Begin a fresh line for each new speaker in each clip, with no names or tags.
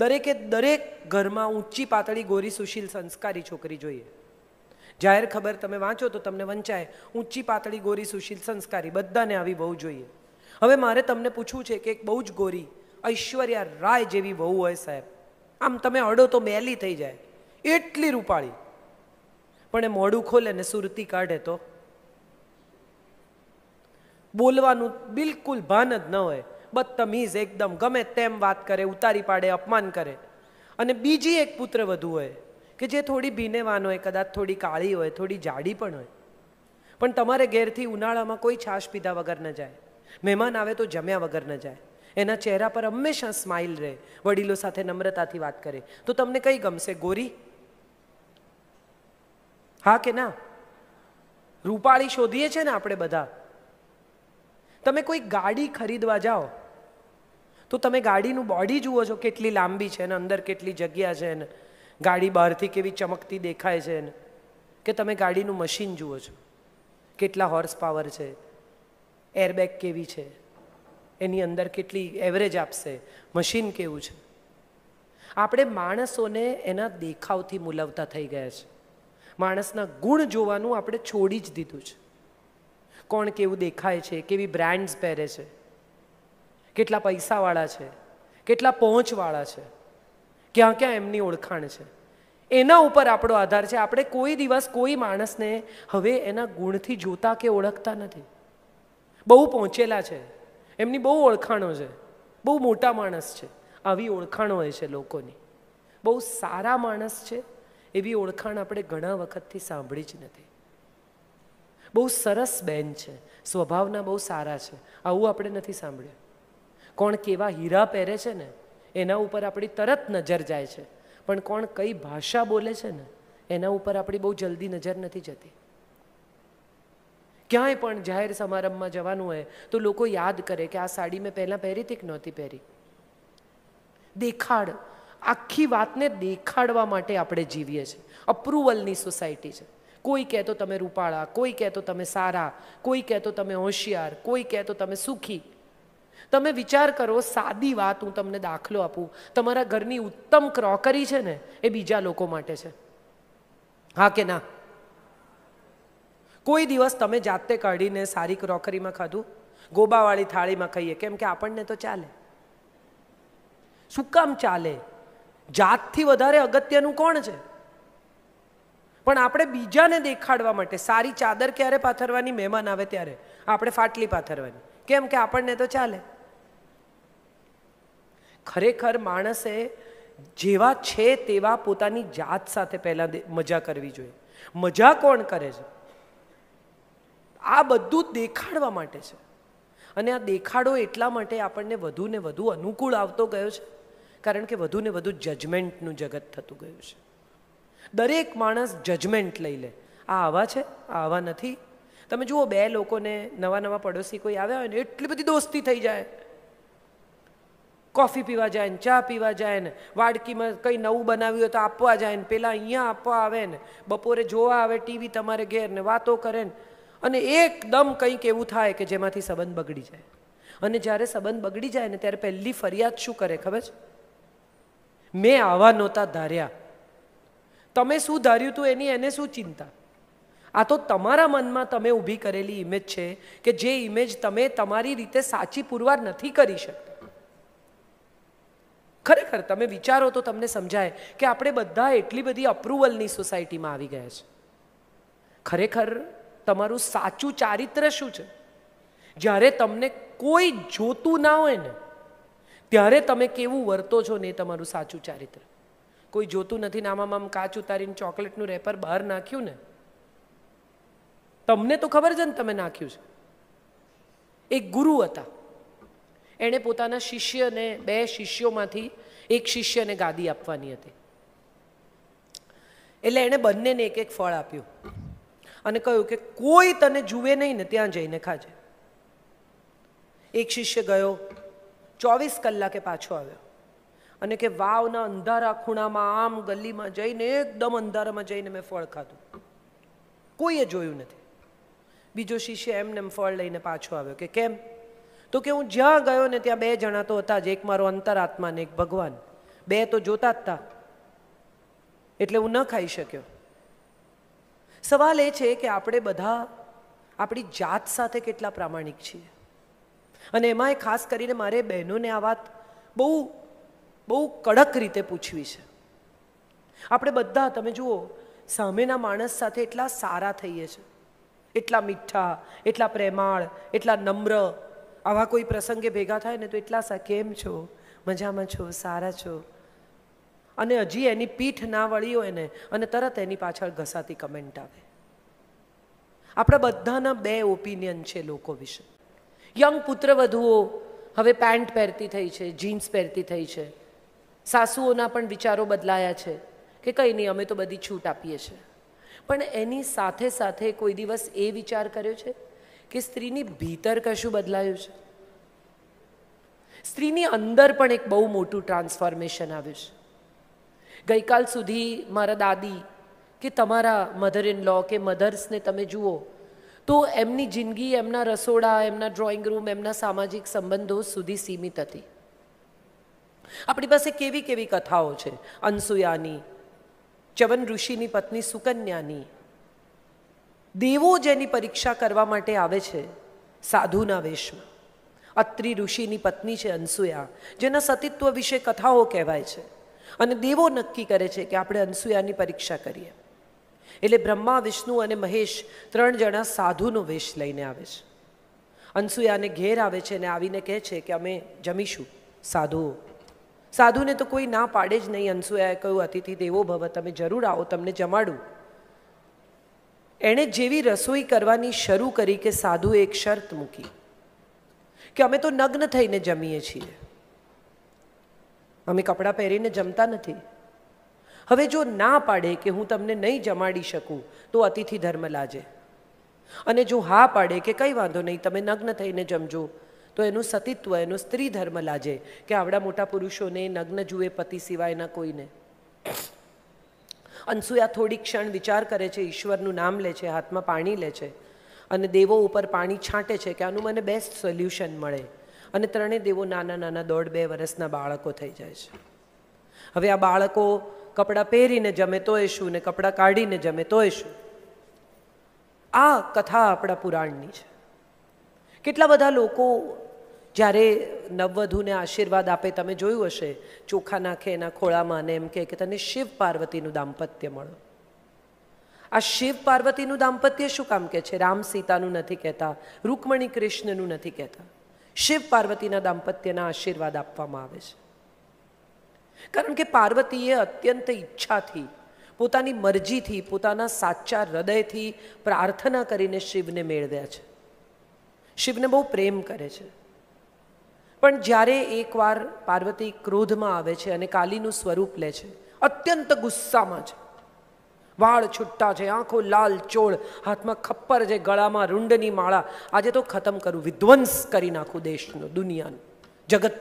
દરેકે દરેક ઘરમાં ઊંચી પાતળી ગોરી સુશીલ સંસ્કારી છોકરી જોઈએ જાહેર ખબર તમે વાંચો તો તમને વંચાય ઊંચી પાતળી ગોરી સુશીલ સંસ્કારી બધાને આવી બહુ જોઈએ હવે મારે તમને પૂછવું છે કે એક બહુ જ ગોરી ઐશ્વર્યા રાય જેવી વહુ હોય સાહેબ આમ તમે અડો તો મેલી થઈ જાય એટલી રૂપાળી પણ એ મોડું ખોલે ને સુરતી કાઢે તો બોલવાનું બિલકુલ ભાન જ ન હોય બદતમીઝ એકદમ ગમે તેમ વાત કરે ઉતારી પાડે અપમાન કરે અને બીજી એક પુત્ર વધુ હોય કે જે થોડી ભીનેવાન હોય કદાચ થોડી કાળી હોય થોડી જાડી પણ હોય પણ તમારે ઘેરથી ઉનાળામાં કોઈ છાશ પીધા વગર ન જાય મહેમાન આવે તો જમ્યા વગર ન જાય એના ચહેરા પર હંમેશા સ્માઇલ રહે વડીલો સાથે નમ્રતાથી વાત કરે તો તમને કઈ ગમશે ગોરી હા કે ના રૂપાળી શોધીએ છે ને આપણે બધા તમે કોઈ ગાડી ખરીદવા જાઓ તો તમે ગાડીનું બોડી જુઓ છો કેટલી લાંબી છે ને અંદર કેટલી જગ્યા છે ને ગાડી બહારથી કેવી ચમકતી દેખાય છે ને કે તમે ગાડીનું મશીન જુઓ છો કેટલા હોર્સ પાવર છે એરબેગ કેવી છે એની અંદર કેટલી એવરેજ આપશે મશીન કેવું છે આપણે માણસોને એના દેખાવથી મુલવતા થઈ ગયા છે માણસના ગુણ જોવાનું આપણે છોડી જ દીધું છે કોણ કેવું દેખાય છે કેવી બ્રાન્ડ્સ પહેરે છે કેટલા પૈસાવાળા છે કેટલા પહોંચવાળા છે ક્યાં ક્યાં એમની ઓળખાણ છે એના ઉપર આપણો આધાર છે આપણે કોઈ દિવસ કોઈ માણસને હવે એના ગુણથી જોતા કે ઓળખતા નથી બહુ પહોંચેલા છે એમની બહુ ઓળખાણો છે બહુ મોટા માણસ છે આવી ઓળખાણો હોય છે લોકોની બહુ સારા માણસ છે એવી ઓળખાણ આપણે ઘણા વખતથી સાંભળી જ નથી બહુ સરસ બેન છે સ્વભાવના બહુ સારા છે આવું આપણે નથી સાંભળ્યું કોણ કેવા હીરા પહેરે છે ને એના ઉપર આપણી તરત નજર જાય છે પણ કોણ કઈ ભાષા બોલે છે ને એના ઉપર આપણી બહુ જલ્દી નજર નથી જતી ક્યાંય પણ જાહેર સમારંભમાં જવાનું હોય તો લોકો યાદ કરે કે આ સાડી મેં પહેલાં પહેરી હતી કે નહોતી પહેરી દેખાડ આખી વાતને દેખાડવા માટે આપણે જીવીએ છીએ અપ્રુવલની સોસાયટી છે કોઈ કહે તો તમે રૂપાળા કોઈ કહે તો તમે સારા કોઈ કહે તો તમે હોશિયાર કોઈ કહે તો તમે સુખી તમે વિચાર કરો સાદી વાત હું તમને દાખલો આપું તમારા ઘરની ઉત્તમ ક્રોકરી છે ને એ બીજા લોકો માટે છે હા કે ના કોઈ દિવસ તમે જાતે કાઢીને સારી ક્રોકરીમાં ખાધું ગોબાવાળી થાળીમાં ખાઈએ કેમ કે આપણને તો ચાલે શું કામ ચાલે જાતથી વધારે અગત્યનું કોણ છે પણ આપણે બીજાને દેખાડવા માટે સારી ચાદર ક્યારે પાથરવાની મહેમાન આવે ત્યારે આપણે ફાટલી પાથરવાની કેમ કે આપણને તો ચાલે ખરેખર માણસે જેવા છે તેવા પોતાની જાત સાથે પહેલાં મજા કરવી જોઈએ મજા કોણ કરે છે આ બધું દેખાડવા માટે છે અને આ દેખાડો એટલા માટે આપણને વધુ ને વધુ અનુકૂળ આવતો ગયો છે કારણ કે વધુ ને વધુ જજમેન્ટનું જગત થતું ગયું છે દરેક માણસ જજમેન્ટ લઈ લે આ આવા છે આ આવા નથી તમે જુઓ બે લોકોને નવા નવા પડોશી કોઈ આવ્યા હોય ને એટલી બધી દોસ્તી થઈ જાય કોફી પીવા જાય ને ચા પીવા જાય ને વાડકીમાં કંઈ નવું બનાવ્યું હોય તો આપવા જાય ને પેલા અહીંયા આપવા આવે ને બપોરે જોવા આવે ટીવી તમારે ઘેર ને વાતો કરે ને અને એકદમ કંઈક એવું થાય કે જેમાંથી સંબંધ બગડી જાય અને જ્યારે સંબંધ બગડી જાય ને ત્યારે પહેલી ફરિયાદ શું કરે ખબર છે મેં આવા નહોતા ધાર્યા તમે શું ધાર્યું હતું એની એને શું ચિંતા આ તો તમારા મનમાં તમે ઊભી કરેલી ઇમેજ છે કે જે ઇમેજ તમે તમારી રીતે સાચી પુરવાર નથી કરી શકતા ખરેખર તમે વિચારો તો તમને સમજાય કે આપણે બધા એટલી બધી અપ્રુવલની સોસાયટીમાં આવી ગયા છે ખરેખર તમારું સાચું ચારિત્ર શું છે જ્યારે તમને કોઈ જોતું ના હોય ને ત્યારે તમે કેવું વર્તો છો ને તમારું સાચું ચારિત્ર કોઈ જોતું નથી ને આમ કાચ ઉતારીને ચોકલેટનું રેપર બહાર નાખ્યું ને તમને તો ખબર છે ને તમે નાખ્યું છે એક ગુરુ હતા એણે પોતાના શિષ્યને બે શિષ્યોમાંથી એક શિષ્યને ગાદી આપવાની હતી એટલે એણે બંનેને એક એક ફળ આપ્યું અને કહ્યું કે કોઈ તને જુએ નહીં ને ત્યાં જઈને ખાજે એક શિષ્ય ગયો ચોવીસ કલાકે પાછો આવ્યો અને કે વાવના અંધારા ખૂણામાં આમ ગલીમાં જઈને એકદમ અંધારામાં જઈને મેં ફળ ખાધું કોઈએ જોયું નથી બીજો શિષ્ય એમને ફળ લઈને પાછો આવ્યો કે કેમ તો કે હું જ્યાં ગયો ને ત્યાં બે જણા તો હતા જ એક મારો અંતરાત્મા ને એક ભગવાન બે તો જોતા જ હતા એટલે હું ન ખાઈ શક્યો સવાલ એ છે કે આપણે બધા આપણી જાત સાથે કેટલા પ્રામાણિક છીએ અને એમાં ખાસ કરીને મારે બહેનોને આ વાત બહુ બહુ કડક રીતે પૂછવી છે આપણે બધા તમે જુઓ સામેના માણસ સાથે એટલા સારા થઈએ છીએ એટલા મીઠા એટલા પ્રેમાળ એટલા નમ્ર આવા કોઈ પ્રસંગે ભેગા થાય ને તો એટલા સા કેમ છો મજામાં છો સારા છો અને હજી એની પીઠ ના વળી હોય ને અને તરત એની પાછળ ઘસાતી કમેન્ટ આવે આપણા બધાના બે ઓપિનિયન છે લોકો વિશે યંગ પુત્રવધુઓ હવે પેન્ટ પહેરતી થઈ છે જીન્સ પહેરતી થઈ છે સાસુઓના પણ વિચારો બદલાયા છે કે કંઈ નહીં અમે તો બધી છૂટ આપીએ છીએ પણ એની સાથે સાથે કોઈ દિવસ એ વિચાર કર્યો છે કે સ્ત્રીની ભીતર કશું બદલાયું છે સ્ત્રીની અંદર પણ એક બહુ મોટું ટ્રાન્સફોર્મેશન આવ્યું છે ગઈકાલ સુધી મારા દાદી કે તમારા મધર ઇન લો કે મધર્સને તમે જુઓ તો એમની જિંદગી એમના રસોડા એમના ડ્રોઈંગ રૂમ એમના સામાજિક સંબંધો સુધી સીમિત હતી આપણી પાસે કેવી કેવી કથાઓ છે અનસુયાની ચવન ઋષિની પત્ની સુકન્યાની દેવો જેની પરીક્ષા કરવા માટે આવે છે સાધુના વેશમાં અત્રિ ઋષિની પત્ની છે અનસુયા જેના સતીત્વ વિશે કથાઓ કહેવાય છે અને દેવો નક્કી કરે છે કે આપણે અનસુયાની પરીક્ષા કરીએ એટલે બ્રહ્મા વિષ્ણુ અને મહેશ ત્રણ જણા સાધુનો વેશ લઈને આવે છે અનસુયાને ઘેર આવે છે અને આવીને કહે છે કે અમે જમીશું સાધુઓ સાધુને તો કોઈ ના પાડે જ નહીં અનસુયાએ કહ્યું અતિથિ દેવો ભવ તમે જરૂર આવો તમને જમાડું એણે જેવી રસોઈ કરવાની શરૂ કરી કે સાધુએ એક શરત મૂકી કે અમે તો નગ્ન થઈને જમીએ છીએ અમે કપડાં પહેરીને જમતા નથી હવે જો ના પાડે કે હું તમને નહીં જમાડી શકું તો અતિથિ ધર્મ લાજે અને જો હા પાડે કે કંઈ વાંધો નહીં તમે નગ્ન થઈને જમજો તો એનું સતીત્વ એનું સ્ત્રી ધર્મ લાજે કે આવડા મોટા પુરુષોને નગ્ન જુએ પતિ સિવાયના કોઈને અનસુયા થોડી ક્ષણ વિચાર કરે છે ઈશ્વરનું નામ લે છે હાથમાં પાણી લે છે અને દેવો ઉપર પાણી છાંટે છે કે આનું મને બેસ્ટ સોલ્યુશન મળે અને ત્રણેય દેવો નાના નાના દોઢ બે વર્ષના બાળકો થઈ જાય છે હવે આ બાળકો કપડાં પહેરીને જમે તોય શું ને કપડાં કાઢીને જમે તોય શું આ કથા આપણા પુરાણની છે કેટલા બધા લોકો જ્યારે નવવધુને આશીર્વાદ આપે તમે જોયું હશે ચોખા નાખે એના ખોળામાં અને એમ કહે કે તને શિવ પાર્વતીનું દાંપત્ય મળો આ શિવ પાર્વતીનું દાંપત્ય શું કામ કહે છે રામ સીતાનું નથી કહેતા રૂકમણી કૃષ્ણનું નથી કહેતા શિવ પાર્વતીના દાંપત્યના આશીર્વાદ આપવામાં આવે છે કારણ કે પાર્વતીએ અત્યંત ઈચ્છાથી પોતાની મરજીથી પોતાના સાચા હૃદયથી પ્રાર્થના કરીને શિવને મેળવ્યા છે શિવને બહુ પ્રેમ કરે છે પણ જ્યારે એકવાર પાર્વતી ક્રોધમાં આવે છે અને કાલીનું સ્વરૂપ લે છે અત્યંત ગુસ્સામાં છે વાળ છૂટા છે આંખો લાલ ચોળ હાથમાં ખપ્પર છે ગળામાં રૂંડની માળા આજે તો ખતમ કરું વિધ્વંસ કરી નાખું દેશનો દુનિયાનું જગત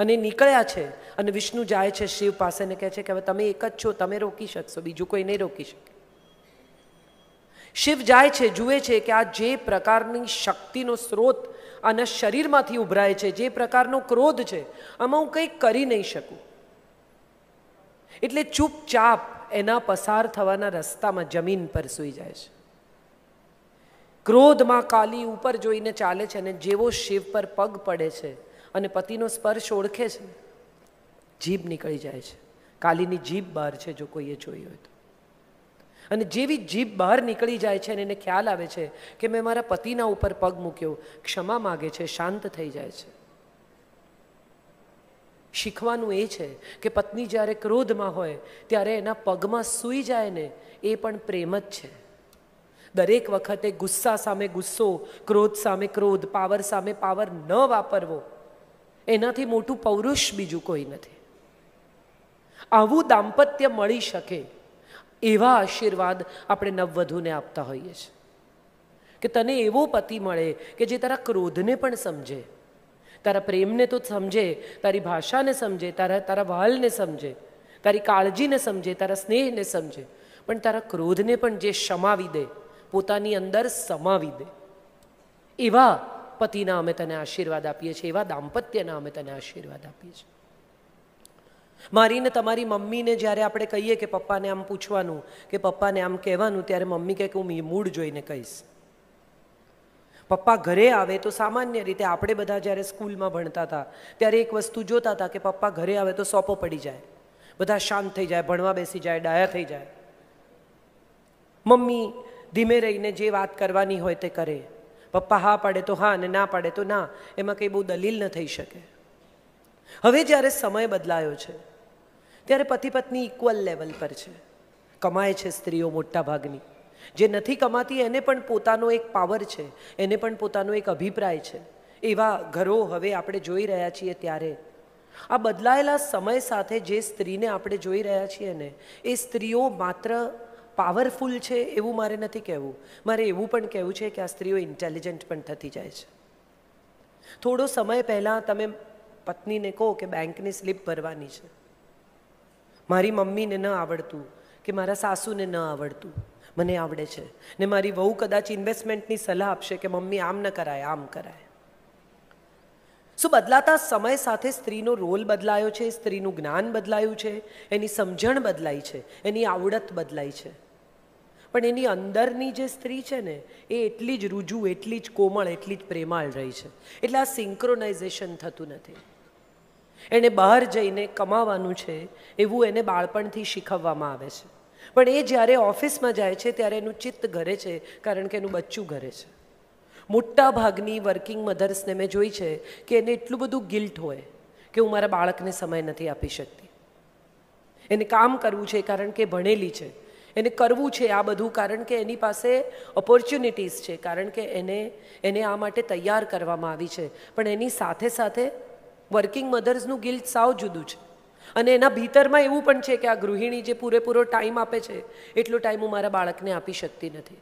અને નીકળ્યા છે અને વિષ્ણુ જાય છે શિવ પાસે ને કહે છે કે હવે તમે એક જ છો તમે રોકી શકશો બીજું કોઈ નહીં રોકી શકે શિવ જાય છે જુએ છે કે આ જે પ્રકારની શક્તિનો સ્ત્રોત આના શરીરમાંથી ઉભરાય છે જે પ્રકારનો ક્રોધ છે આમાં હું કંઈ કરી નહીં શકું એટલે ચૂપચાપ એના પસાર થવાના રસ્તામાં જમીન પર સૂઈ જાય છે ક્રોધમાં કાલી ઉપર જોઈને ચાલે છે અને જેવો શિવ પર પગ પડે છે અને પતિનો સ્પર્શ ઓળખે છે જીભ નીકળી જાય છે કાલીની જીભ બહાર છે જો કોઈએ જોઈ હોય તો અને જેવી જીભ બહાર નીકળી જાય છે અને એને ખ્યાલ આવે છે કે મેં મારા પતિના ઉપર પગ મૂક્યો ક્ષમા માગે છે શાંત થઈ જાય છે શીખવાનું એ છે કે પત્ની જ્યારે ક્રોધમાં હોય ત્યારે એના પગમાં સૂઈ જાય ને એ પણ પ્રેમ જ છે દરેક વખતે ગુસ્સા સામે ગુસ્સો ક્રોધ સામે ક્રોધ પાવર સામે પાવર ન વાપરવો એનાથી મોટું પૌરુષ બીજું કોઈ નથી આવું દાંપત્ય મળી શકે એવા આશીર્વાદ આપણે નવવધુને આપતા હોઈએ છીએ કે તને એવો પતિ મળે કે જે તારા ક્રોધને પણ સમજે તારા પ્રેમને તો સમજે તારી ભાષાને સમજે તારા તારા વાલને સમજે તારી કાળજીને સમજે તારા સ્નેહને સમજે પણ તારા ક્રોધને પણ જે સમાવી દે પોતાની અંદર સમાવી દે એવા પતિના અમે તને આશીર્વાદ આપીએ છીએ એવા દાંપત્યના અમે તને આશીર્વાદ આપીએ છીએ મારીને તમારી મમ્મીને જ્યારે આપણે કહીએ કે પપ્પાને આમ પૂછવાનું કે પપ્પાને આમ કહેવાનું ત્યારે મમ્મી કહે કે હું મૂડ જોઈને કહીશ પપ્પા ઘરે આવે તો સામાન્ય રીતે આપણે બધા જ્યારે સ્કૂલમાં ભણતા હતા ત્યારે એક વસ્તુ જોતા હતા કે પપ્પા ઘરે આવે તો સોંપો પડી જાય બધા શાંત થઈ જાય ભણવા બેસી જાય ડાયા થઈ જાય મમ્મી ધીમે રહીને જે વાત કરવાની હોય તે કરે પપ્પા હા પાડે તો હા અને ના પાડે તો ના એમાં કંઈ બહુ દલીલ ન થઈ શકે હવે જ્યારે સમય બદલાયો છે ત્યારે પતિ પત્ની ઇક્વલ લેવલ પર છે કમાય છે સ્ત્રીઓ મોટા ભાગની જે નથી કમાતી એને પણ પોતાનો એક પાવર છે એને પણ પોતાનો એક અભિપ્રાય છે એવા ઘરો હવે આપણે જોઈ રહ્યા છીએ ત્યારે આ બદલાયેલા સમય સાથે જે સ્ત્રીને આપણે જોઈ રહ્યા છીએ ને એ સ્ત્રીઓ માત્ર પાવરફુલ છે એવું મારે નથી કહેવું મારે એવું પણ કહેવું છે કે આ સ્ત્રીઓ ઇન્ટેલિજન્ટ પણ થતી જાય છે થોડો સમય પહેલાં તમે પત્નીને કહો કે બેંકની સ્લીપ ભરવાની છે મારી મમ્મીને ન આવડતું કે મારા સાસુને ન આવડતું મને આવડે છે ને મારી વહુ કદાચ ઇન્વેસ્ટમેન્ટની સલાહ આપશે કે મમ્મી આમ ન કરાય આમ કરાય શું બદલાતા સમય સાથે સ્ત્રીનો રોલ બદલાયો છે સ્ત્રીનું જ્ઞાન બદલાયું છે એની સમજણ બદલાઈ છે એની આવડત બદલાઈ છે પણ એની અંદરની જે સ્ત્રી છે ને એ એટલી જ રુજુ એટલી જ કોમળ એટલી જ પ્રેમાળ રહી છે એટલે આ સિંક્રોનાઇઝેશન થતું નથી એને બહાર જઈને કમાવાનું છે એવું એને બાળપણથી શીખવવામાં આવે છે પણ એ જ્યારે ઓફિસમાં જાય છે ત્યારે એનું ચિત્ત ઘરે છે કારણ કે એનું બચ્ચું ઘરે છે મોટા ભાગની વર્કિંગ મધર્સને મેં જોઈ છે કે એને એટલું બધું ગિલ્ટ હોય કે હું મારા બાળકને સમય નથી આપી શકતી એને કામ કરવું છે કારણ કે ભણેલી છે એને કરવું છે આ બધું કારણ કે એની પાસે ઓપોર્ચ્યુનિટીઝ છે કારણ કે એને એને આ માટે તૈયાર કરવામાં આવી છે પણ એની સાથે સાથે વર્કિંગ મધર્સનું ગિલ્ટ સાવ જુદું છે અને એના ભીતરમાં એવું પણ છે કે આ ગૃહિણી જે પૂરેપૂરો ટાઈમ આપે છે એટલો ટાઈમ હું મારા બાળકને આપી શકતી નથી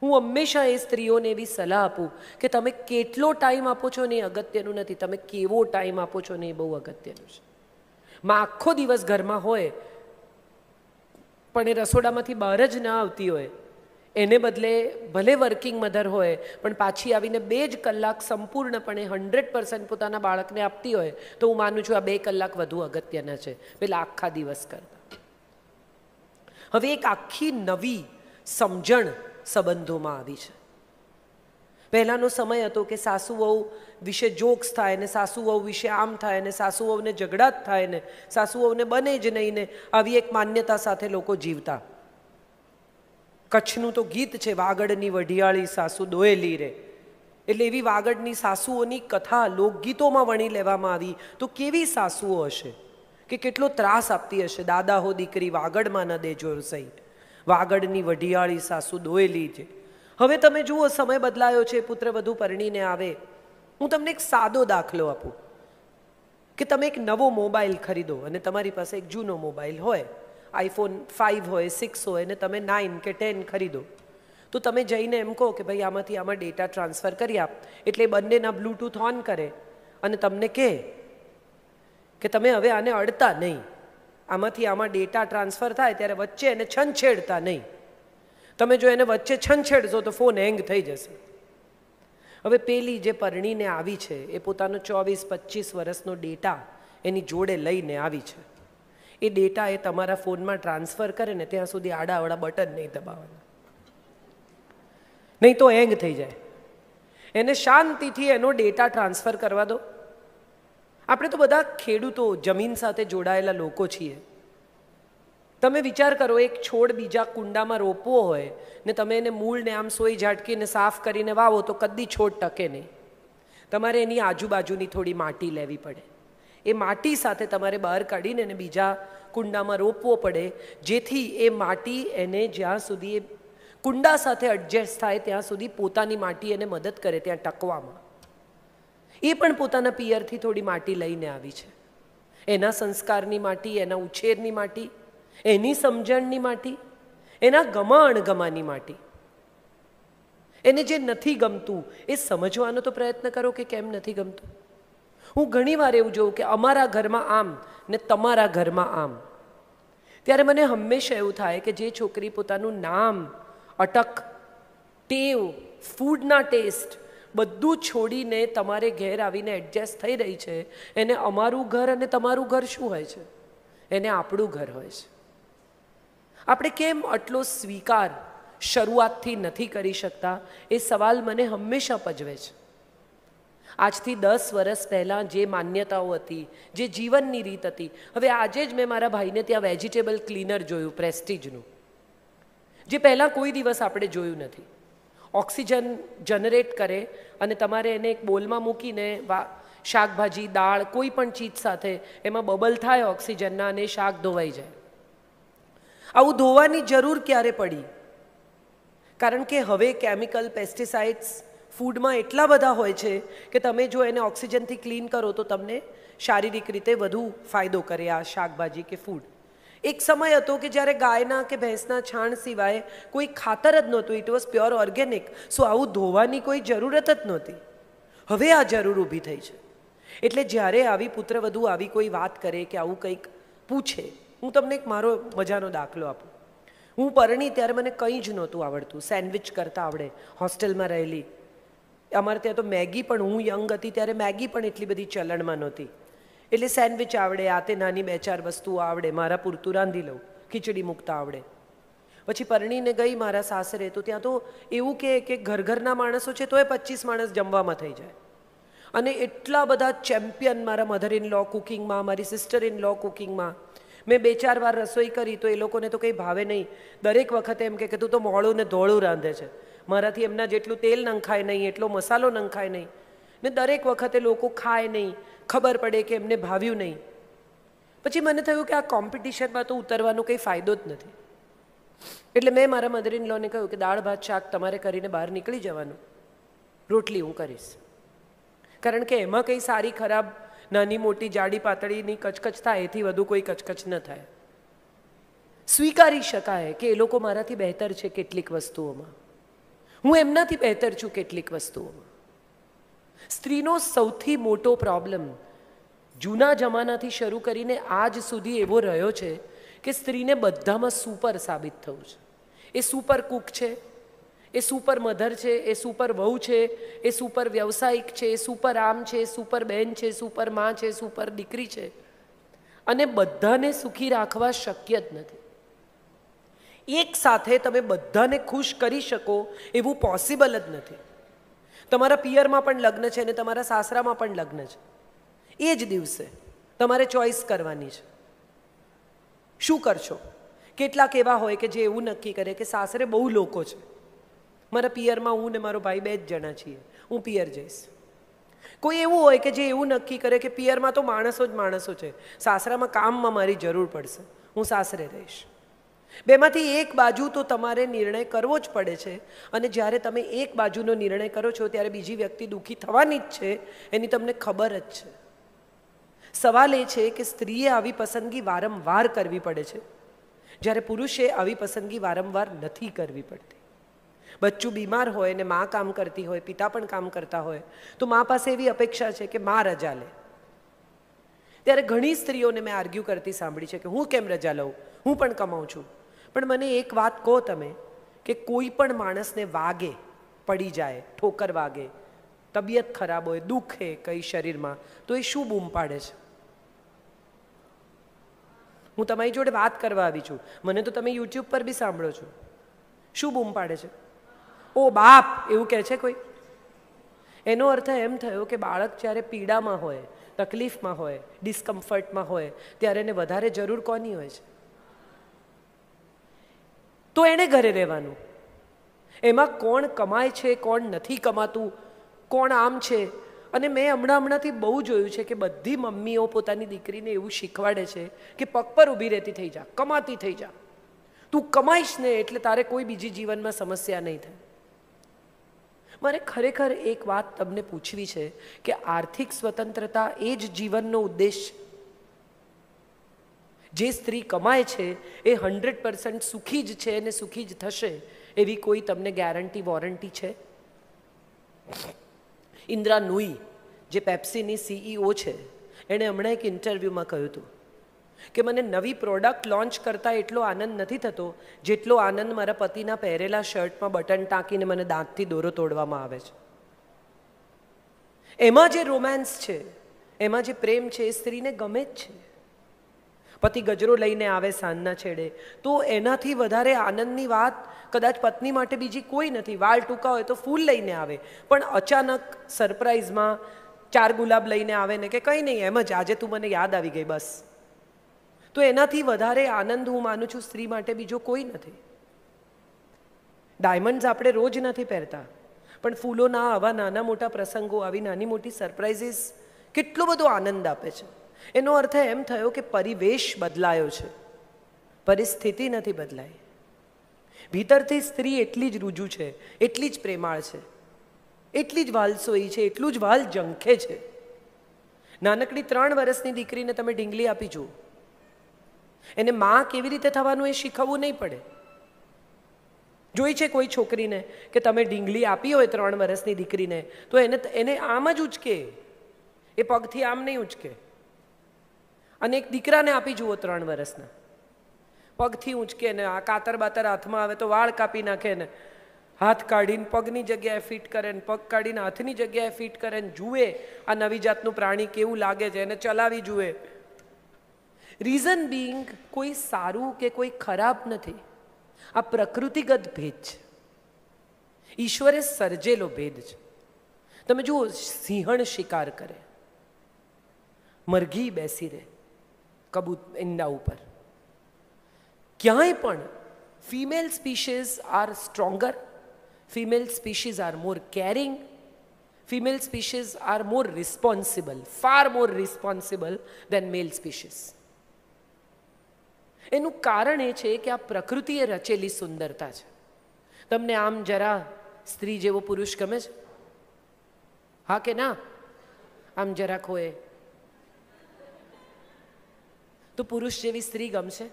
હું હંમેશા એ સ્ત્રીઓને એવી સલાહ આપું કે તમે કેટલો ટાઈમ આપો છો ને એ અગત્યનું નથી તમે કેવો ટાઈમ આપો છો ને એ બહુ અગત્યનું છે માં આખો દિવસ ઘરમાં હોય પણ એ રસોડામાંથી બહાર જ ના આવતી હોય એને બદલે ભલે વર્કિંગ મધર હોય પણ પાછી આવીને બે જ કલાક સંપૂર્ણપણે હન્ડ્રેડ પર્સન્ટ પોતાના બાળકને આપતી હોય તો હું માનું છું આ બે કલાક વધુ અગત્યના છે પેલા આખા દિવસ કરતા હવે એક આખી નવી સમજણ સંબંધોમાં આવી છે પહેલાંનો સમય હતો કે સાસુ વહુ વિશે જોક્સ થાય ને સાસુ વહુ વિશે આમ થાય ને સાસુ વહુને ઝઘડા જ થાય ને સાસુ વહુને બને જ નહીં ને આવી એક માન્યતા સાથે લોકો જીવતા કચ્છનું તો ગીત છે વાગડની વઢિયાળી સાસુ દોયેલી રે એટલે એવી વાગડની સાસુઓની કથા લોકગીતોમાં વણી લેવામાં આવી તો કેવી સાસુઓ હશે કે કેટલો ત્રાસ આપતી હશે દાદા હો દીકરી વાગડમાં ન દે દેજો રસઈ વાગડની વઢિયાળી સાસુ દોયેલી છે હવે તમે જુઓ સમય બદલાયો છે પુત્ર વધુ પરણીને આવે હું તમને એક સાદો દાખલો આપું કે તમે એક નવો મોબાઈલ ખરીદો અને તમારી પાસે એક જૂનો મોબાઈલ હોય આઈફોન ફાઇવ હોય સિક્સ હોય ને તમે નાઇન કે ટેન ખરીદો તો તમે જઈને એમ કહો કે ભાઈ આમાંથી આમાં ડેટા ટ્રાન્સફર કરી આપ એટલે બંનેના બ્લૂટૂથ ઓન કરે અને તમને કહે કે તમે હવે આને અડતા નહીં આમાંથી આમાં ડેટા ટ્રાન્સફર થાય ત્યારે વચ્ચે એને છંછેડતા નહીં તમે જો એને વચ્ચે છંછેડશો તો ફોન હેંગ થઈ જશે હવે પેલી જે પરણીને આવી છે એ પોતાનો ચોવીસ પચીસ વર્ષનો ડેટા એની જોડે લઈને આવી છે એ ડેટા એ તમારા ફોનમાં ટ્રાન્સફર કરે ને ત્યાં સુધી આડાવડા બટન નહીં દબાવવાના નહીં તો એંગ થઈ જાય એને શાંતિથી એનો ડેટા ટ્રાન્સફર કરવા દો આપણે તો બધા ખેડૂતો જમીન સાથે જોડાયેલા લોકો છીએ તમે વિચાર કરો એક છોડ બીજા કુંડામાં રોપવો હોય ને તમે એને મૂળને આમ સોઈ ઝાટકીને સાફ કરીને વાવો તો કદી છોડ ટકે નહીં તમારે એની આજુબાજુની થોડી માટી લેવી પડે એ માટી સાથે તમારે બહાર કાઢીને એને બીજા કુંડામાં રોપવો પડે જેથી એ માટી એને જ્યાં સુધી એ કુંડા સાથે એડજસ્ટ થાય ત્યાં સુધી પોતાની માટી એને મદદ કરે ત્યાં ટકવામાં એ પણ પોતાના પિયરથી થોડી માટી લઈને આવી છે એના સંસ્કારની માટી એના ઉછેરની માટી એની સમજણની માટી એના ગમા અણગમાની માટી એને જે નથી ગમતું એ સમજવાનો તો પ્રયત્ન કરો કે કેમ નથી ગમતું હું ઘણીવાર એવું જોઉં કે અમારા ઘરમાં આમ ને તમારા ઘરમાં આમ ત્યારે મને હંમેશા એવું થાય કે જે છોકરી પોતાનું નામ અટક ટેવ ફૂડના ટેસ્ટ બધું છોડીને તમારે ઘેર આવીને એડજસ્ટ થઈ રહી છે એને અમારું ઘર અને તમારું ઘર શું હોય છે એને આપણું ઘર હોય છે આપણે કેમ આટલો સ્વીકાર શરૂઆતથી નથી કરી શકતા એ સવાલ મને હંમેશા પજવે છે આજથી દસ વર્ષ પહેલાં જે માન્યતાઓ હતી જે જીવનની રીત હતી હવે આજે જ મેં મારા ભાઈને ત્યાં વેજીટેબલ ક્લીનર જોયું પ્રેસ્ટીજનું જે પહેલાં કોઈ દિવસ આપણે જોયું નથી ઓક્સિજન જનરેટ કરે અને તમારે એને એક બોલમાં મૂકીને વા શાકભાજી દાળ કોઈ પણ ચીજ સાથે એમાં બબલ થાય ઓક્સિજનના અને શાક ધોવાઈ જાય આવું ધોવાની જરૂર ક્યારે પડી કારણ કે હવે કેમિકલ પેસ્ટિસાઇડ્સ ફૂડમાં એટલા બધા હોય છે કે તમે જો એને ઓક્સિજનથી ક્લીન કરો તો તમને શારીરિક રીતે વધુ ફાયદો કરે આ શાકભાજી કે ફૂડ એક સમય હતો કે જ્યારે ગાયના કે ભેંસના છાણ સિવાય કોઈ ખાતર જ નહોતું it was pure organic so આવું ધોવાની કોઈ જરૂરત જ નહોતી હવે આ જરૂર ઊભી થઈ છે એટલે જ્યારે આવી પુત્રવધુ આવી કોઈ વાત કરે કે આવું કંઈક પૂછે હું તમને એક મારો મજાનો દાખલો આપું હું પરણી ત્યારે મને કંઈ જ નહોતું આવડતું સેન્ડવિચ કરતાં આવડે હોસ્ટેલમાં રહેલી અમારે ત્યાં તો મેગી પણ હું યંગ હતી ત્યારે મેગી પણ એટલી બધી ચલણમાં નહોતી એટલે સેન્ડવિચ આવડે આ તે નાની બે ચાર વસ્તુઓ આવડે મારા પૂરતું રાંધી લઉં ખીચડી મૂકતા આવડે પછી પરણીને ગઈ મારા સાસરે તો ત્યાં તો એવું કે કે ઘર ઘરના માણસો છે તો એ પચીસ માણસ જમવામાં થઈ જાય અને એટલા બધા ચેમ્પિયન મારા મધર ઇન લો કુકિંગમાં મારી સિસ્ટર ઇન લો કુકિંગમાં મેં બે ચાર વાર રસોઈ કરી તો એ લોકોને તો કંઈ ભાવે નહીં દરેક વખતે એમ કે તું તો મોળું ને ધોળું રાંધે છે મારાથી એમના જેટલું તેલ નંખાય નહીં એટલો મસાલો નંખાય નહીં ને દરેક વખતે લોકો ખાય નહીં ખબર પડે કે એમને ભાવ્યું નહીં પછી મને થયું કે આ કોમ્પિટિશનમાં તો ઉતરવાનો કંઈ ફાયદો જ નથી એટલે મેં મારા મધર ઇન લોને કહ્યું કે દાળ ભાત શાક તમારે કરીને બહાર નીકળી જવાનું રોટલી હું કરીશ કારણ કે એમાં કંઈ સારી ખરાબ નાની મોટી જાડી પાતળીની કચકચ થાય એથી વધુ કોઈ કચકચ ન થાય સ્વીકારી શકાય કે એ લોકો મારાથી બહેતર છે કેટલીક વસ્તુઓમાં હું એમનાથી બહેતર છું કેટલીક વસ્તુઓમાં સ્ત્રીનો સૌથી મોટો પ્રોબ્લેમ જૂના જમાનાથી શરૂ કરીને આજ સુધી એવો રહ્યો છે કે સ્ત્રીને બધામાં સુપર સાબિત થવું છે એ સુપર કુક છે એ સુપર મધર છે એ સુપર વહુ છે એ સુપર વ્યવસાયિક છે એ સુપર આમ છે સુપર બહેન છે સુપર માં છે સુપર દીકરી છે અને બધાને સુખી રાખવા શક્ય જ નથી એક સાથે તમે બધાને ખુશ કરી શકો એવું પોસિબલ જ નથી તમારા પિયરમાં પણ લગ્ન છે અને તમારા સાસરામાં પણ લગ્ન છે એ જ દિવસે તમારે ચોઈસ કરવાની છે શું કરશો કેટલાક એવા હોય કે જે એવું નક્કી કરે કે સાસરે બહુ લોકો છે મારા પિયરમાં હું ને મારો ભાઈ બે જ જણા છીએ હું પિયર જઈશ કોઈ એવું હોય કે જે એવું નક્કી કરે કે પિયરમાં તો માણસો જ માણસો છે સાસરામાં કામમાં મારી જરૂર પડશે હું સાસરે રહીશ બેમાંથી એક બાજુ તો તમારે નિર્ણય કરવો જ પડે છે અને જ્યારે તમે એક બાજુનો નિર્ણય કરો છો ત્યારે બીજી વ્યક્તિ દુઃખી થવાની જ છે એની તમને ખબર જ છે સવાલ એ છે કે સ્ત્રીએ આવી પસંદગી વારંવાર કરવી પડે છે જ્યારે પુરુષે આવી પસંદગી વારંવાર નથી કરવી પડતી બચ્ચું બીમાર હોય ને મા કામ કરતી હોય પિતા પણ કામ કરતા હોય તો મા પાસે એવી અપેક્ષા છે કે મા રજા લે ત્યારે ઘણી સ્ત્રીઓને મેં આર્ગ્યુ કરતી સાંભળી છે કે હું કેમ રજા લઉં હું પણ કમાઉં છું પણ મને એક વાત કહો તમે કે કોઈ પણ માણસને વાગે પડી જાય ઠોકર વાગે તબિયત ખરાબ હોય દુખે કઈ શરીરમાં તો એ શું બૂમ પાડે છે હું તમારી જોડે વાત કરવા આવી છું મને તો તમે યુટ્યુબ પર બી સાંભળો છો શું બૂમ પાડે છે ઓ બાપ એવું કહે છે કોઈ એનો અર્થ એમ થયો કે બાળક જ્યારે પીડામાં હોય તકલીફમાં હોય ડિસ્કમ્ફર્ટમાં હોય ત્યારે એને વધારે જરૂર કોની હોય છે તો એણે ઘરે રહેવાનું એમાં કોણ કમાય છે કોણ નથી કમાતું કોણ આમ છે અને મેં હમણાં હમણાંથી બહુ જોયું છે કે બધી મમ્મીઓ પોતાની દીકરીને એવું શીખવાડે છે કે પગ પર ઊભી રહેતી થઈ જા કમાતી થઈ જા તું કમાઈશ ને એટલે તારે કોઈ બીજી જીવનમાં સમસ્યા નહીં થાય મારે ખરેખર એક વાત તમને પૂછવી છે કે આર્થિક સ્વતંત્રતા એ જ જીવનનો ઉદ્દેશ છે જે સ્ત્રી કમાય છે એ હંડ્રેડ પર્સન્ટ સુખી જ છે અને સુખી જ થશે એવી કોઈ તમને ગેરંટી વોરંટી છે ઇન્દ્રા નુઈ જે પેપ્સીની સીઈઓ e છે એણે હમણાં એક ઇન્ટરવ્યૂમાં કહ્યું હતું કે મને નવી પ્રોડક્ટ લોન્ચ કરતાં એટલો આનંદ નથી થતો જેટલો આનંદ મારા પતિના પહેરેલા શર્ટમાં બટન ટાંકીને મને દાંતથી દોરો તોડવામાં આવે છે એમાં જે રોમાન્સ છે એમાં જે પ્રેમ છે એ સ્ત્રીને ગમે જ છે પતિ ગજરો લઈને આવે સાંજના છેડે તો એનાથી વધારે આનંદની વાત કદાચ પત્ની માટે બીજી કોઈ નથી વાળ ટૂંકા હોય તો ફૂલ લઈને આવે પણ અચાનક સરપ્રાઇઝમાં ચાર ગુલાબ લઈને આવે ને કે કંઈ નહીં એમ જ આજે તું મને યાદ આવી ગઈ બસ તો એનાથી વધારે આનંદ હું માનું છું સ્ત્રી માટે બીજો કોઈ નથી ડાયમંડ્સ આપણે રોજ નથી પહેરતા પણ ફૂલોના આવા નાના મોટા પ્રસંગો આવી નાની મોટી સરપ્રાઇઝીસ કેટલો બધો આનંદ આપે છે એનો અર્થ એમ થયો કે પરિવેશ બદલાયો છે પરિસ્થિતિ નથી બદલાઈ ભીતરથી સ્ત્રી એટલી જ રૂજુ છે એટલી જ પ્રેમાળ છે એટલી જ વાલસોઈ છે એટલું જ વાલ જંખે છે નાનકડી ત્રણ વર્ષની દીકરીને તમે ઢીંગલી આપી જુઓ એને માં કેવી રીતે થવાનું એ શીખવવું નહીં પડે જોઈ છે કોઈ છોકરીને કે તમે ઢીંગલી આપી હોય ત્રણ વર્ષની દીકરીને તો એને એને આમ જ ઉચકે એ પગથી આમ નહીં ઉચકે અને એક દીકરાને આપી જુઓ ત્રણ વર્ષના પગથી ઊંચકે ને આ કાતર બાતર હાથમાં આવે તો વાળ કાપી નાખે ને હાથ કાઢીને પગની જગ્યાએ ફિટ કરે ને પગ કાઢીને હાથની જગ્યાએ ફિટ કરે ને જુએ આ નવી જાતનું પ્રાણી કેવું લાગે છે એને ચલાવી જુએ રીઝન બિંગ કોઈ સારું કે કોઈ ખરાબ નથી આ પ્રકૃતિગત ભેદ છે ઈશ્વરે સર્જેલો ભેદ છે તમે જુઓ સિંહણ શિકાર કરે મરઘી બેસી રહે કબૂત ઈંડા ઉપર ક્યાંય પણ female species are stronger female species are more caring female species are more responsible far more responsible than male species એનું કારણ એ છે કે આ પ્રકૃતિએ રચેલી સુંદરતા છે તમને આમ જરા સ્ત્રી જેવો પુરુષ ગમે છે હા કે ના આમ જરાક હોય તો પુરુષ જેવી સ્ત્રી ગમશે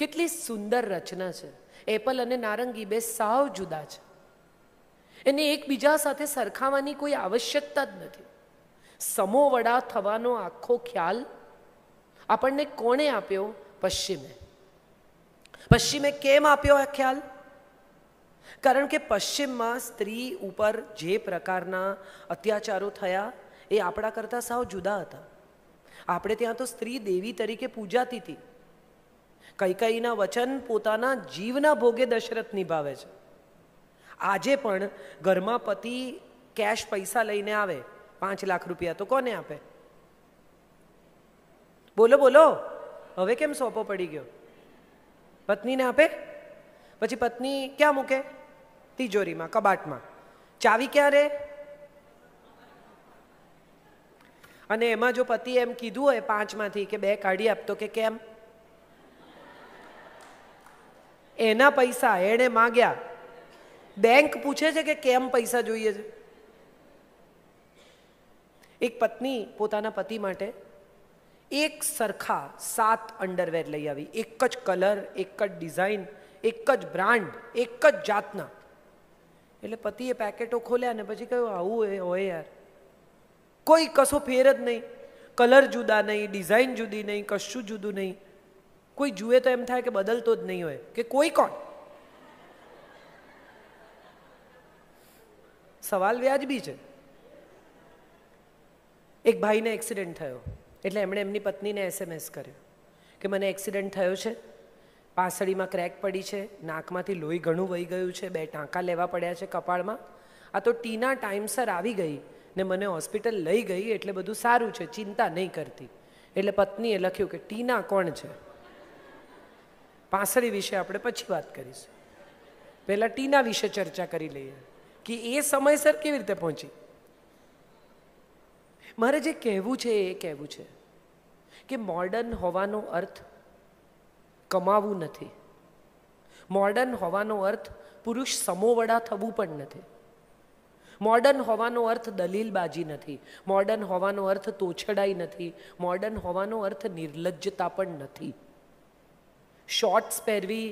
કેટલી સુંદર રચના છે એપલ અને નારંગી બે સાવ જુદા છે એને એકબીજા સાથે સરખાવાની કોઈ આવશ્યકતા જ નથી સમોવડા થવાનો આખો ખ્યાલ આપણને કોણે આપ્યો પશ્ચિમે પશ્ચિમે કેમ આપ્યો આ ખ્યાલ કારણ કે પશ્ચિમમાં સ્ત્રી ઉપર જે પ્રકારના અત્યાચારો થયા એ આપણા કરતાં સાવ જુદા હતા આપણે ત્યાં તો સ્ત્રી દેવી તરીકે પૂજાતી હતી કૈકઈના વચન પોતાના જીવના ભોગે દશરથ નિભાવે છે આજે પણ ઘરમાં પતિ કેશ પૈસા લઈને આવે પાંચ લાખ રૂપિયા તો કોને આપે બોલો બોલો હવે કેમ સોંપો પડી ગયો પત્નીને આપે પછી પત્ની ક્યાં મૂકે તિજોરીમાં કબાટમાં ચાવી ક્યાં રહે અને એમાં જો પતિ એમ કીધું હોય પાંચમાંથી કે બે કાઢી આપતો કે કેમ એના પૈસા એણે માગ્યા બેંક પૂછે છે કે કેમ પૈસા જોઈએ છે એક પત્ની પોતાના પતિ માટે એક સરખા સાત અંડરવેર લઈ આવી એક જ કલર એક જ ડિઝાઇન એક જ બ્રાન્ડ એક જ જાતના એટલે પતિએ પેકેટો ખોલ્યા ને પછી કહ્યું આવું હોય યાર કોઈ કશો ફેર જ નહીં કલર જુદા નહીં ડિઝાઇન જુદી નહીં કશું જુદું નહીં કોઈ જુએ તો એમ થાય કે બદલતો જ નહીં હોય કે કોઈ કોણ સવાલ વ્યાજબી છે એક ભાઈને એક્સિડન્ટ થયો એટલે એમણે એમની પત્નીને એસએમએસ કર્યો કે મને એક્સિડન્ટ થયો છે પાસળીમાં ક્રેક પડી છે નાકમાંથી લોહી ઘણું વહી ગયું છે બે ટાંકા લેવા પડ્યા છે કપાળમાં આ તો ટીના ટાઈમસર આવી ગઈ ને મને હોસ્પિટલ લઈ ગઈ એટલે બધું સારું છે ચિંતા નહીં કરતી એટલે પત્નીએ લખ્યું કે ટીના કોણ છે પાસળી વિશે આપણે પછી વાત કરીશું પહેલાં ટીના વિશે ચર્ચા કરી લઈએ કે એ સમયસર કેવી રીતે પહોંચી મારે જે કહેવું છે એ કહેવું છે કે મોર્ડન હોવાનો અર્થ કમાવું નથી મોર્ડન હોવાનો અર્થ પુરુષ સમોવડા થવું પણ નથી મોર્ડન હોવાનો અર્થ દલીલબાજી નથી મોર્ડન હોવાનો અર્થ તોછડાઈ નથી મોર્ડન હોવાનો અર્થ નિર્લજ્જતા પણ નથી શોર્ટ્સ પહેરવી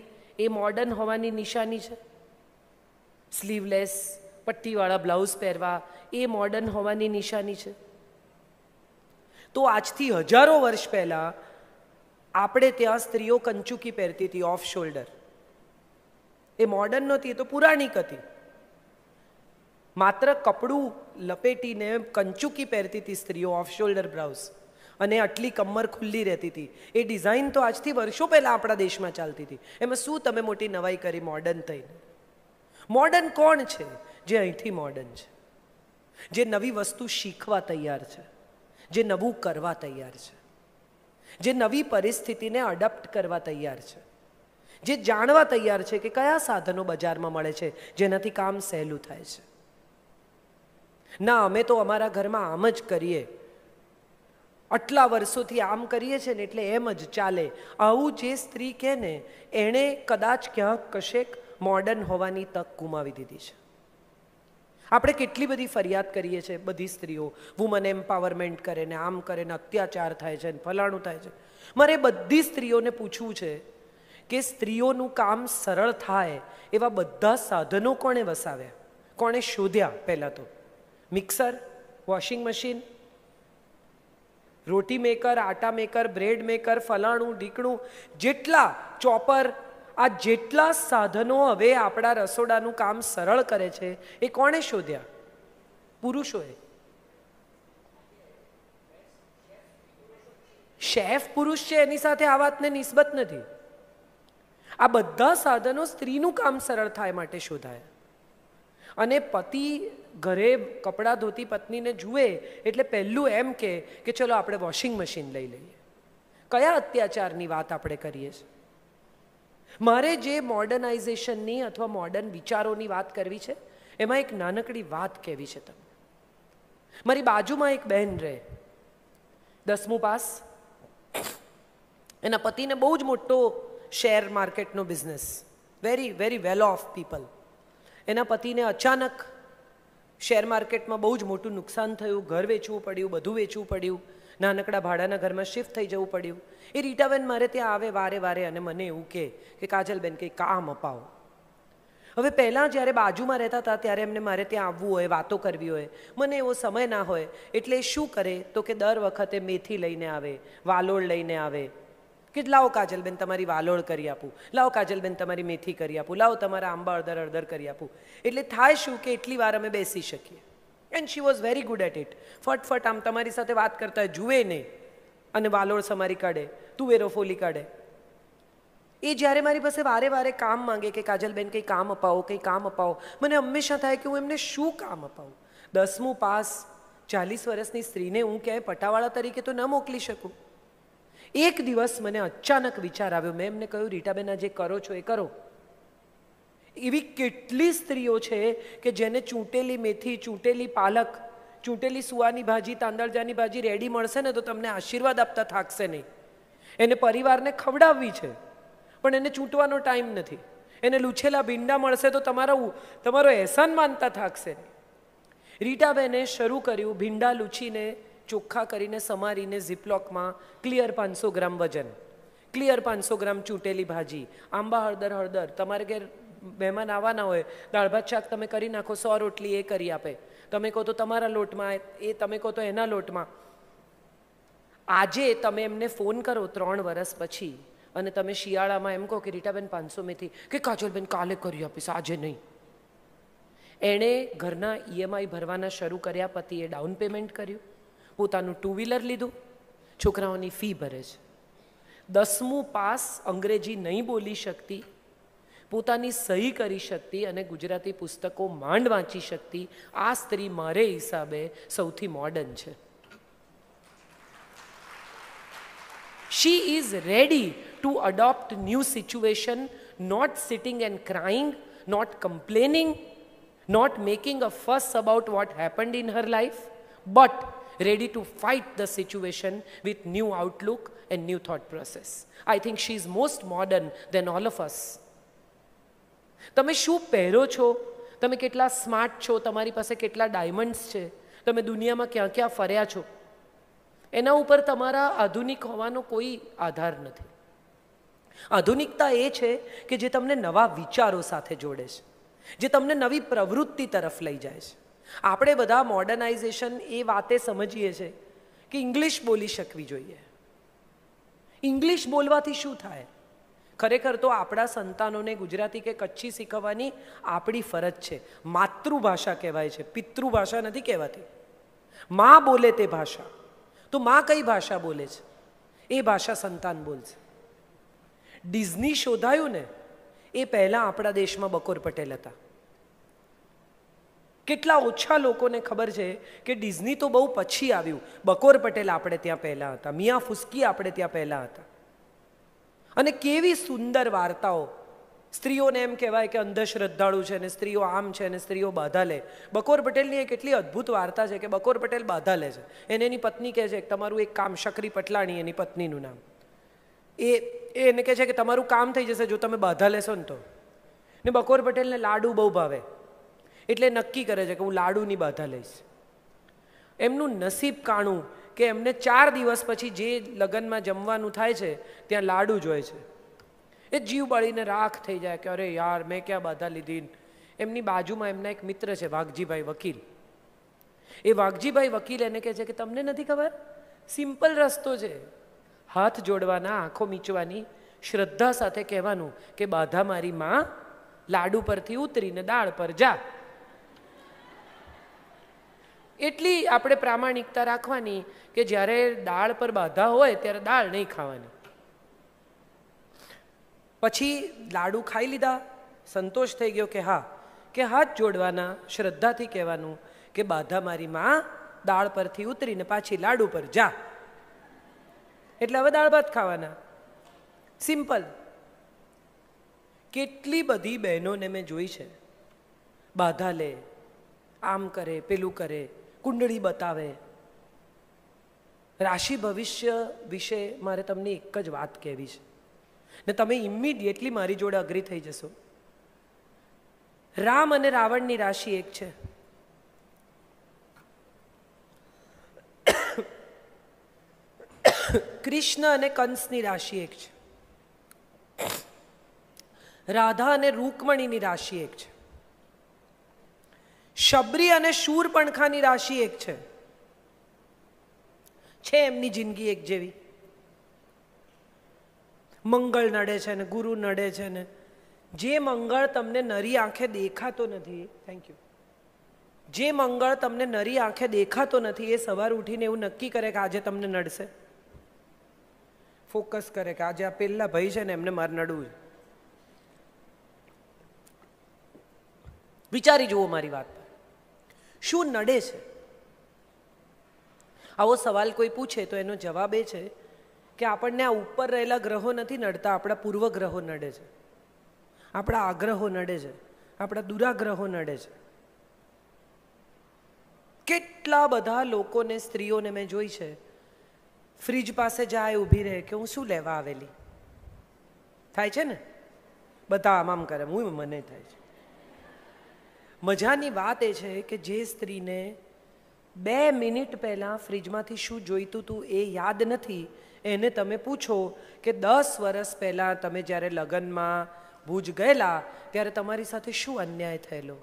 એ મોર્ડન હોવાની નિશાની છે સ્લીવલેસ પટ્ટીવાળા બ્લાઉઝ પહેરવા એ મોર્ડન હોવાની નિશાની છે તો આજથી હજારો વર્ષ પહેલાં આપણે ત્યાં સ્ત્રીઓ કંચુકી પહેરતી હતી ઓફ શોલ્ડર એ મોર્ડન નહોતી એ તો પુરાણિક હતી માત્ર કપડું લપેટીને કંચુકી પહેરતી હતી સ્ત્રીઓ ઓફ શોલ્ડર બ્રાઉઝ અને આટલી કમર ખુલ્લી રહેતી હતી એ ડિઝાઇન તો આજથી વર્ષો પહેલાં આપણા દેશમાં ચાલતી હતી એમાં શું તમે મોટી નવાઈ કરી મોર્ડન થઈને મોર્ડન કોણ છે જે અહીંથી મોર્ડન છે જે નવી વસ્તુ શીખવા તૈયાર છે જે નવું કરવા તૈયાર છે જે નવી પરિસ્થિતિને અડપ્ટ કરવા તૈયાર છે જે જાણવા તૈયાર છે કે કયા સાધનો બજારમાં મળે છે જેનાથી કામ સહેલું થાય છે ના અમે તો અમારા ઘરમાં આમ જ કરીએ આટલા વર્ષોથી આમ કરીએ છીએ ને એટલે એમ જ ચાલે આવું જે સ્ત્રી કહે ને એણે કદાચ ક્યાંક કશેક મોડર્ન હોવાની તક ગુમાવી દીધી છે આપણે કેટલી બધી ફરિયાદ કરીએ છીએ બધી સ્ત્રીઓ વુમન એમ્પાવરમેન્ટ કરે ને આમ કરે ને અત્યાચાર થાય છે ને ફલાણું થાય છે મારે બધી સ્ત્રીઓને પૂછવું છે કે સ્ત્રીઓનું કામ સરળ થાય એવા બધા સાધનો કોણે વસાવ્યા કોણે શોધ્યા પહેલાં તો mixer washing machine roti maker atta maker bread maker ફલાણું ઢીકણું જેટલા ચોપર આ જેટલા સાધનો હવે આપણા રસોડાનું કામ સરળ કરે છે એ કોણે શોધ્યા પુરુષોએ શેફ પુરુષ છે એની સાથે આ વાતને નિસ્બત નથી આ બધા સાધનો સ્ત્રીનું કામ સરળ થાય માટે શોધાયા અને પતિ ઘરે કપડાં ધોતી પત્નીને જુએ એટલે પહેલું એમ કે કે ચલો આપણે વોશિંગ મશીન લઈ લઈએ કયા અત્યાચારની વાત આપણે કરીએ છીએ મારે જે મોડર્નાઇઝેશનની અથવા મોડર્ન વિચારોની વાત કરવી છે એમાં એક નાનકડી વાત કહેવી છે તમે મારી બાજુમાં એક બહેન રહે દસમું પાસ એના પતિને બહુ જ મોટો શેર માર્કેટનો business very very well off people એના પતિને અચાનક શેર માર્કેટમાં બહુ જ મોટું નુકસાન થયું ઘર વેચવું પડ્યું બધું વેચવું પડ્યું નાનકડા ભાડાના ઘરમાં શિફ્ટ થઈ જવું પડ્યું એ રીટાબેન મારે ત્યાં આવે વારે વારે અને મને એવું કહે કે કાજલબેન કંઈ કામ અપાવો હવે પહેલાં જ્યારે બાજુમાં રહેતા હતા ત્યારે એમને મારે ત્યાં આવવું હોય વાતો કરવી હોય મને એવો સમય ના હોય એટલે શું કરે તો કે દર વખતે મેથી લઈને આવે વાલોળ લઈને આવે કે લાવો કાજલબેન તમારી વાલોળ કરી આપું લાવો કાજલબેન તમારી મેથી કરી આપું લાવો તમારા આંબા અડદર અડદર કરી આપું એટલે થાય શું કે એટલી વાર અમે બેસી શકીએ and she was very good at it ફટફટ આમ તમારી સાથે વાત કરતા જુએ નહીં અને વાલોળ સમારી કાઢે વેરો ફોલી કાઢે એ જ્યારે મારી પાસે વારે વારે કામ માંગે કે કાજલબેન કંઈ કામ અપાવો કંઈ કામ અપાવો મને હંમેશા થાય કે હું એમને શું કામ અપાવું દસમું પાસ ચાલીસ વર્ષની સ્ત્રીને હું ક્યાંય પટાવાળા તરીકે તો ન મોકલી શકું એક દિવસ મને અચાનક વિચાર આવ્યો મેં એમને કહ્યું રીટાબેન જે કરો છો એ કરો એવી કેટલી સ્ત્રીઓ છે કે જેને ચૂંટેલી મેથી ચૂંટેલી પાલક ચૂંટેલી સુવાની ભાજી તાંદળજાની ભાજી રેડી મળશે ને તો તમને આશીર્વાદ આપતા થાકશે નહીં એને પરિવારને ખવડાવવી છે પણ એને ચૂંટવાનો ટાઈમ નથી એને લૂછેલા ભીંડા મળશે તો તમારા તમારો એહસાન માનતા થાકશે રીટાબેને શરૂ કર્યું ભીંડા લૂછીને ચોખ્ખા કરીને સમારીને ઝીપલોકમાં ક્લિયર પાંચસો ગ્રામ વજન ક્લિયર પાંચસો ગ્રામ ચૂંટેલી ભાજી આંબા હળદર હળદર તમારે ઘેર મહેમાન આવવાના હોય દાળ ભાત શાક તમે કરી નાખો સો રોટલી એ કરી આપે તમે કહો તો તમારા લોટમાં એ તમે કહો તો એના લોટમાં આજે તમે એમને ફોન કરો ત્રણ વર્ષ પછી અને તમે શિયાળામાં એમ કહો કે રીટાબેન પાંચસો મેથી કે કાજલબેન કાલે કરી આપીશ આજે નહીં એણે ઘરના ઈએમઆઈ e ભરવાના શરૂ કર્યા પતિએ ડાઉન પેમેન્ટ કર્યું પોતાનું ટુ વ્હીલર લીધું છોકરાઓની ફી ભરે છે દસમું પાસ અંગ્રેજી નહીં બોલી શકતી પોતાની સહી કરી શકતી અને ગુજરાતી પુસ્તકો માંડ વાંચી શકતી આ સ્ત્રી મારે હિસાબે સૌથી મોડર્ન છે she is ready to adopt new situation not sitting and crying not complaining not making a fuss about what happened in her life but ready to fight the situation with new outlook and new thought process. I think she is most modern than all of us. તમે શું પહેરો છો તમે કેટલા smart છો તમારી પાસે કેટલા ડાયમંડ્સ છે તમે દુનિયામાં ક્યાં ક્યાં ફર્યા છો એના ઉપર તમારા આધુનિક હોવાનો કોઈ આધાર નથી આધુનિકતા એ છે કે જે તમને નવા વિચારો સાથે જોડે છે જે તમને નવી પ્રવૃત્તિ તરફ લઈ જાય છે આપણે બધા મોડર્નાઇઝેશન એ વાતે સમજીએ છીએ કે ઇંગ્લિશ બોલી શકવી જોઈએ ઇંગ્લિશ બોલવાથી શું થાય ખરેખર તો આપણા સંતાનોને ગુજરાતી કે કચ્છી શીખવવાની આપણી ફરજ છે માતૃભાષા કહેવાય છે પિતૃભાષા નથી કહેવાતી માં બોલે તે ભાષા તો માં કઈ ભાષા બોલે છે એ ભાષા સંતાન બોલશે ડિઝની શોધાયું ને એ પહેલાં આપણા દેશમાં બકોર પટેલ હતા કેટલા ઓછા લોકોને ખબર છે કે ડિઝની તો બહુ પછી આવ્યું બકોર પટેલ આપણે ત્યાં પહેલાં હતા મિયા ફુસ્કી આપણે ત્યાં પહેલાં હતા અને કેવી સુંદર વાર્તાઓ સ્ત્રીઓને એમ કહેવાય કે અંધશ્રદ્ધાળુ છે ને સ્ત્રીઓ આમ છે ને સ્ત્રીઓ બાધા લે બકોર પટેલની એક એટલી અદ્ભુત વાર્તા છે કે બકોર પટેલ બાધા લે છે એને એની પત્ની કહે છે કે તમારું એક કામ શકરી પટલાણી એની પત્નીનું નામ એ એને કહે છે કે તમારું કામ થઈ જશે જો તમે બાધા લેશો ને તો ને બકોર પટેલને લાડુ બહુ ભાવે એટલે નક્કી કરે છે કે હું લાડુની બાધા લઈશ એમનું નસીબ કાણું કે એમને ચાર દિવસ પછી જે લગ્નમાં જમવાનું થાય છે ત્યાં લાડુ જોઈએ છે એ જીવ બળીને રાખ થઈ જાય કે અરે યાર મેં ક્યાં બાધા લીધી એમની બાજુમાં એમના એક મિત્ર છે વાઘજીભાઈ વકીલ એ વાઘજીભાઈ વકીલ એને કહે છે કે તમને નથી ખબર સિમ્પલ રસ્તો છે હાથ જોડવાના આંખો મીચવાની શ્રદ્ધા સાથે કહેવાનું કે બાધા મારી માં લાડુ પરથી ઉતરીને દાળ પર જા એટલી આપણે પ્રામાણિકતા રાખવાની કે જ્યારે દાળ પર બાધા હોય ત્યારે દાળ નહીં ખાવાની પછી લાડુ ખાઈ લીધા સંતોષ થઈ ગયો કે હા કે હાથ જોડવાના શ્રદ્ધાથી કહેવાનું કે બાધા મારી માં દાળ પરથી ઉતરીને પાછી લાડુ પર જા એટલે હવે દાળ ભાત ખાવાના સિમ્પલ કેટલી બધી બહેનોને મેં જોઈ છે બાધા લે આમ કરે પેલું કરે કુંડળી બતાવે રાશિ ભવિષ્ય વિશે મારે તમને એક જ વાત કહેવી છે ને તમે ઇમિડિયેટલી મારી જોડે અઘરી થઈ જશો રામ અને રાવણની રાશિ એક છે કૃષ્ણ અને કંસની રાશિ એક છે રાધા અને રૂકમણીની રાશિ એક છે શબરી અને પણખાની રાશિ એક છે છે એમની જિંદગી એક જેવી મંગળ નડે છે ને ગુરુ નડે છે ને જે મંગળ તમને નરી આંખે દેખાતો નથી થેન્ક યુ જે મંગળ તમને નરી આંખે દેખાતો નથી એ સવાર ઉઠીને એવું નક્કી કરે કે આજે તમને નડશે ફોકસ કરે કે આજે આ પેલા ભાઈ છે ને એમને મારે નડવું છે વિચારી જુઓ મારી વાત શું નડે છે આવો સવાલ કોઈ પૂછે તો એનો જવાબ એ છે કે આપણને આ ઉપર રહેલા ગ્રહો નથી નડતા આપણા પૂર્વગ્રહો નડે છે આપણા આગ્રહો નડે છે આપણા દુરાગ્રહો નડે છે કેટલા બધા લોકોને સ્ત્રીઓને મેં જોઈ છે ફ્રીજ પાસે જાય ઊભી રહે કે હું શું લેવા આવેલી થાય છે ને બધા આમ આમ કરે હું મને થાય છે મજાની વાત એ છે કે જે સ્ત્રીને બે મિનિટ પહેલાં ફ્રીજમાંથી શું જોઈતું હતું એ યાદ નથી એને તમે પૂછો કે દસ વર્ષ પહેલાં તમે જ્યારે લગ્નમાં ભુજ ગયેલા ત્યારે તમારી સાથે શું અન્યાય થયેલો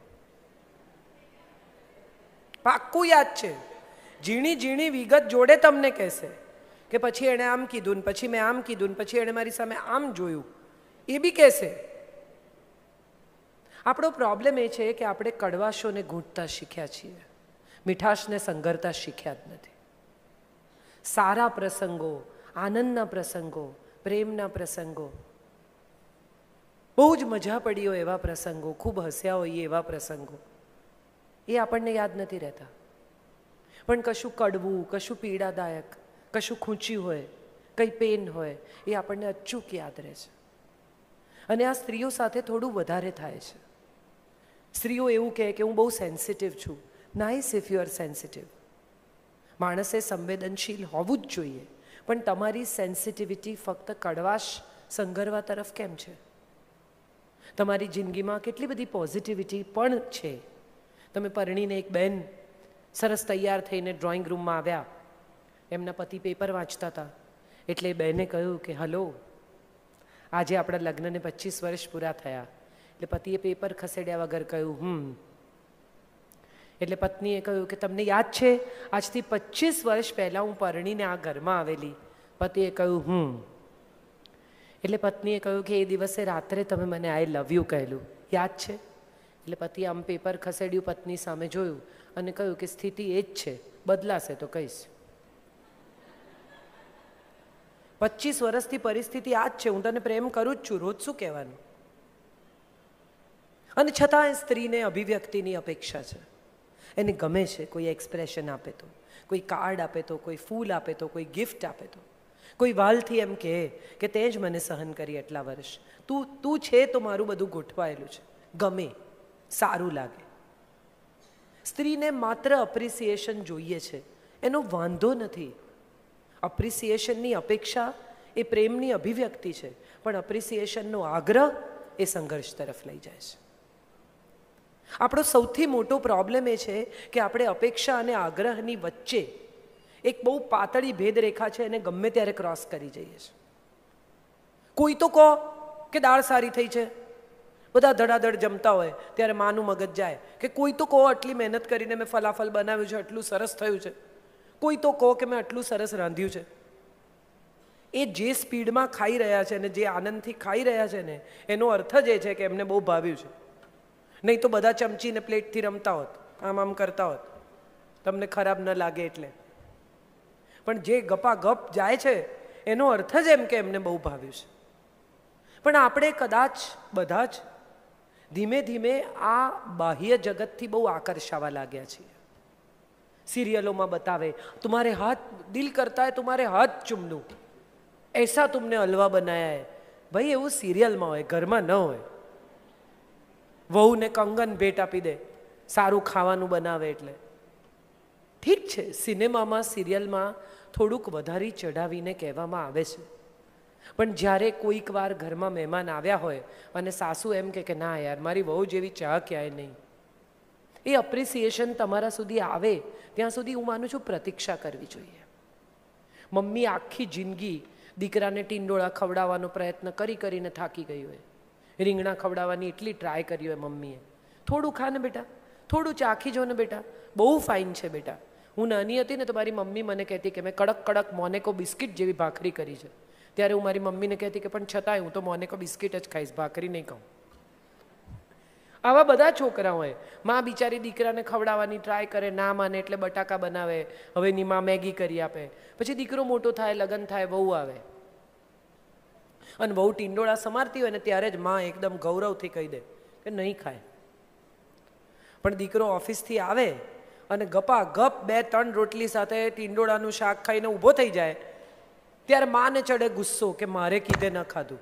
પાક્કું યાદ છે ઝીણી ઝીણી વિગત જોડે તમને કહેશે કે પછી એણે આમ કીધું ને પછી મેં આમ કીધું ને પછી એણે મારી સામે આમ જોયું એ બી કહેશે આપણો પ્રોબ્લેમ એ છે કે આપણે કડવાશોને ઘૂંટતા શીખ્યા છીએ મીઠાશને સંગરતા શીખ્યા જ નથી સારા પ્રસંગો આનંદના પ્રસંગો પ્રેમના પ્રસંગો બહુ જ મજા પડી હોય એવા પ્રસંગો ખૂબ હસ્યા હોઈએ એવા પ્રસંગો એ આપણને યાદ નથી રહેતા પણ કશું કડવું કશું પીડાદાયક કશું ખૂંચ્યું હોય કંઈ પેન હોય એ આપણને અચૂક યાદ રહે છે અને આ સ્ત્રીઓ સાથે થોડું વધારે થાય છે સ્ત્રીઓ એવું કહે કે હું બહુ સેન્સિટિવ છું nice if you are sensitive માણસે સંવેદનશીલ હોવું જ જોઈએ પણ તમારી સેન્સિટિવિટી ફક્ત કડવાશ સંઘરવા તરફ કેમ છે તમારી જિંદગીમાં કેટલી બધી પોઝિટિવિટી પણ છે તમે પરણીને એક બહેન સરસ તૈયાર થઈને ડ્રોઈંગ રૂમમાં આવ્યા એમના પતિ પેપર વાંચતા હતા એટલે બહેને કહ્યું કે હલો આજે આપણા લગ્નને પચીસ વર્ષ પૂરા થયા એટલે પતિએ પેપર ખસેડ્યા વગર કહ્યું હમ એટલે પત્નીએ કહ્યું કે તમને યાદ છે આજથી પચીસ વર્ષ પહેલાં હું પરણીને આ ઘરમાં આવેલી પતિએ કહ્યું હમ એટલે પત્નીએ કહ્યું કે એ દિવસે રાત્રે તમે મને આઈ લવ યુ કહેલું યાદ છે એટલે પતિએ આમ પેપર ખસેડ્યું પત્ની સામે જોયું અને કહ્યું કે સ્થિતિ એ જ છે બદલાશે તો કહીશ પચીસ વર્ષથી પરિસ્થિતિ આ જ છે હું તને પ્રેમ કરું જ છું રોજ શું કહેવાનું અને છતાં એ સ્ત્રીને અભિવ્યક્તિની અપેક્ષા છે એને ગમે છે કોઈ એક્સપ્રેશન આપે તો કોઈ કાર્ડ આપે તો કોઈ ફૂલ આપે તો કોઈ ગિફ્ટ આપે તો કોઈ વાલથી એમ કહે કે તે જ મને સહન કરી એટલા વર્ષ તું તું છે તો મારું બધું ગોઠવાયેલું છે ગમે સારું લાગે સ્ત્રીને માત્ર અપ્રિસિએશન જોઈએ છે એનો વાંધો નથી અપ્રિસિએશનની અપેક્ષા એ પ્રેમની અભિવ્યક્તિ છે પણ અપ્રિસિએશનનો આગ્રહ એ સંઘર્ષ તરફ લઈ જાય છે આપણો સૌથી મોટો પ્રોબ્લેમ એ છે કે આપણે અપેક્ષા અને આગ્રહની વચ્ચે એક બહુ પાતળી ભેદરેખા છે એને ગમે ત્યારે ક્રોસ કરી જઈએ છીએ કોઈ તો કહો કે દાળ સારી થઈ છે બધા ધડાધડ જમતા હોય ત્યારે માનું મગજ જાય કે કોઈ તો કહો આટલી મહેનત કરીને મેં ફલાફલ બનાવ્યું છે આટલું સરસ થયું છે કોઈ તો કહો કે મેં આટલું સરસ રાંધ્યું છે એ જે સ્પીડમાં ખાઈ રહ્યા છે ને જે આનંદથી ખાઈ રહ્યા છે ને એનો અર્થ જ એ છે કે એમને બહુ ભાવ્યું છે નહીં તો બધા ચમચીને પ્લેટથી રમતા હોત આમ આમ કરતા હોત તમને ખરાબ ન લાગે એટલે પણ જે ગપા ગપ જાય છે એનો અર્થ જ એમ કે એમને બહુ ભાવ્યું છે પણ આપણે કદાચ બધા જ ધીમે ધીમે આ બાહ્ય જગતથી બહુ આકર્ષાવા લાગ્યા છીએ સિરિયલોમાં બતાવે તમારે હાથ દિલ કરતા હોય તમારે હાથ ચૂમનું એસા તમને હલવા બનાયા હે ભાઈ એવું સિરિયલમાં હોય ઘરમાં ન હોય વહુને કંગન ભેટ આપી દે સારું ખાવાનું બનાવે એટલે ઠીક છે સિનેમામાં સિરિયલમાં થોડુંક વધારી ચઢાવીને કહેવામાં આવે છે પણ જ્યારે કોઈક વાર ઘરમાં મહેમાન આવ્યા હોય અને સાસુ એમ કે કે ના યાર મારી વહુ જેવી ચા ક્યાંય નહીં એ અપ્રિસિએશન તમારા સુધી આવે ત્યાં સુધી હું માનું છું પ્રતીક્ષા કરવી જોઈએ મમ્મી આખી જિંદગી દીકરાને ટીંડોળા ખવડાવવાનો પ્રયત્ન કરી કરીને થાકી ગઈ હોય રીંગણા ખવડાવવાની એટલી ટ્રાય કરી હોય મમ્મીએ થોડું ખા ને બેટા થોડું ચાખી જો ને બેટા બહુ ફાઇન છે બેટા હું નાની હતી ને તો મારી મમ્મી મને કહેતી કે મેં કડક કડક મોનેકો બિસ્કિટ જેવી ભાખરી કરી છે ત્યારે હું મારી મમ્મીને કહેતી કે પણ છતાંય હું તો મોનેકો બિસ્કિટ જ ખાઈશ ભાખરી નહીં કહું આવા બધા છોકરાઓએ માં બિચારી દીકરાને ખવડાવવાની ટ્રાય કરે ના માને એટલે બટાકા બનાવે હવે હવેની માં મેગી કરી આપે પછી દીકરો મોટો થાય લગ્ન થાય બહુ આવે અને બહુ ટીંડોળા સમારતી હોય ને ત્યારે જ માં એકદમ ગૌરવથી કહી દે કે નહીં ખાય પણ દીકરો ઓફિસથી આવે અને ગપા ગપ બે ત્રણ રોટલી સાથે ટીંડોળાનું શાક ખાઈને ઊભો થઈ જાય ત્યારે માને ચડે ગુસ્સો કે મારે કીધે ન ખાધું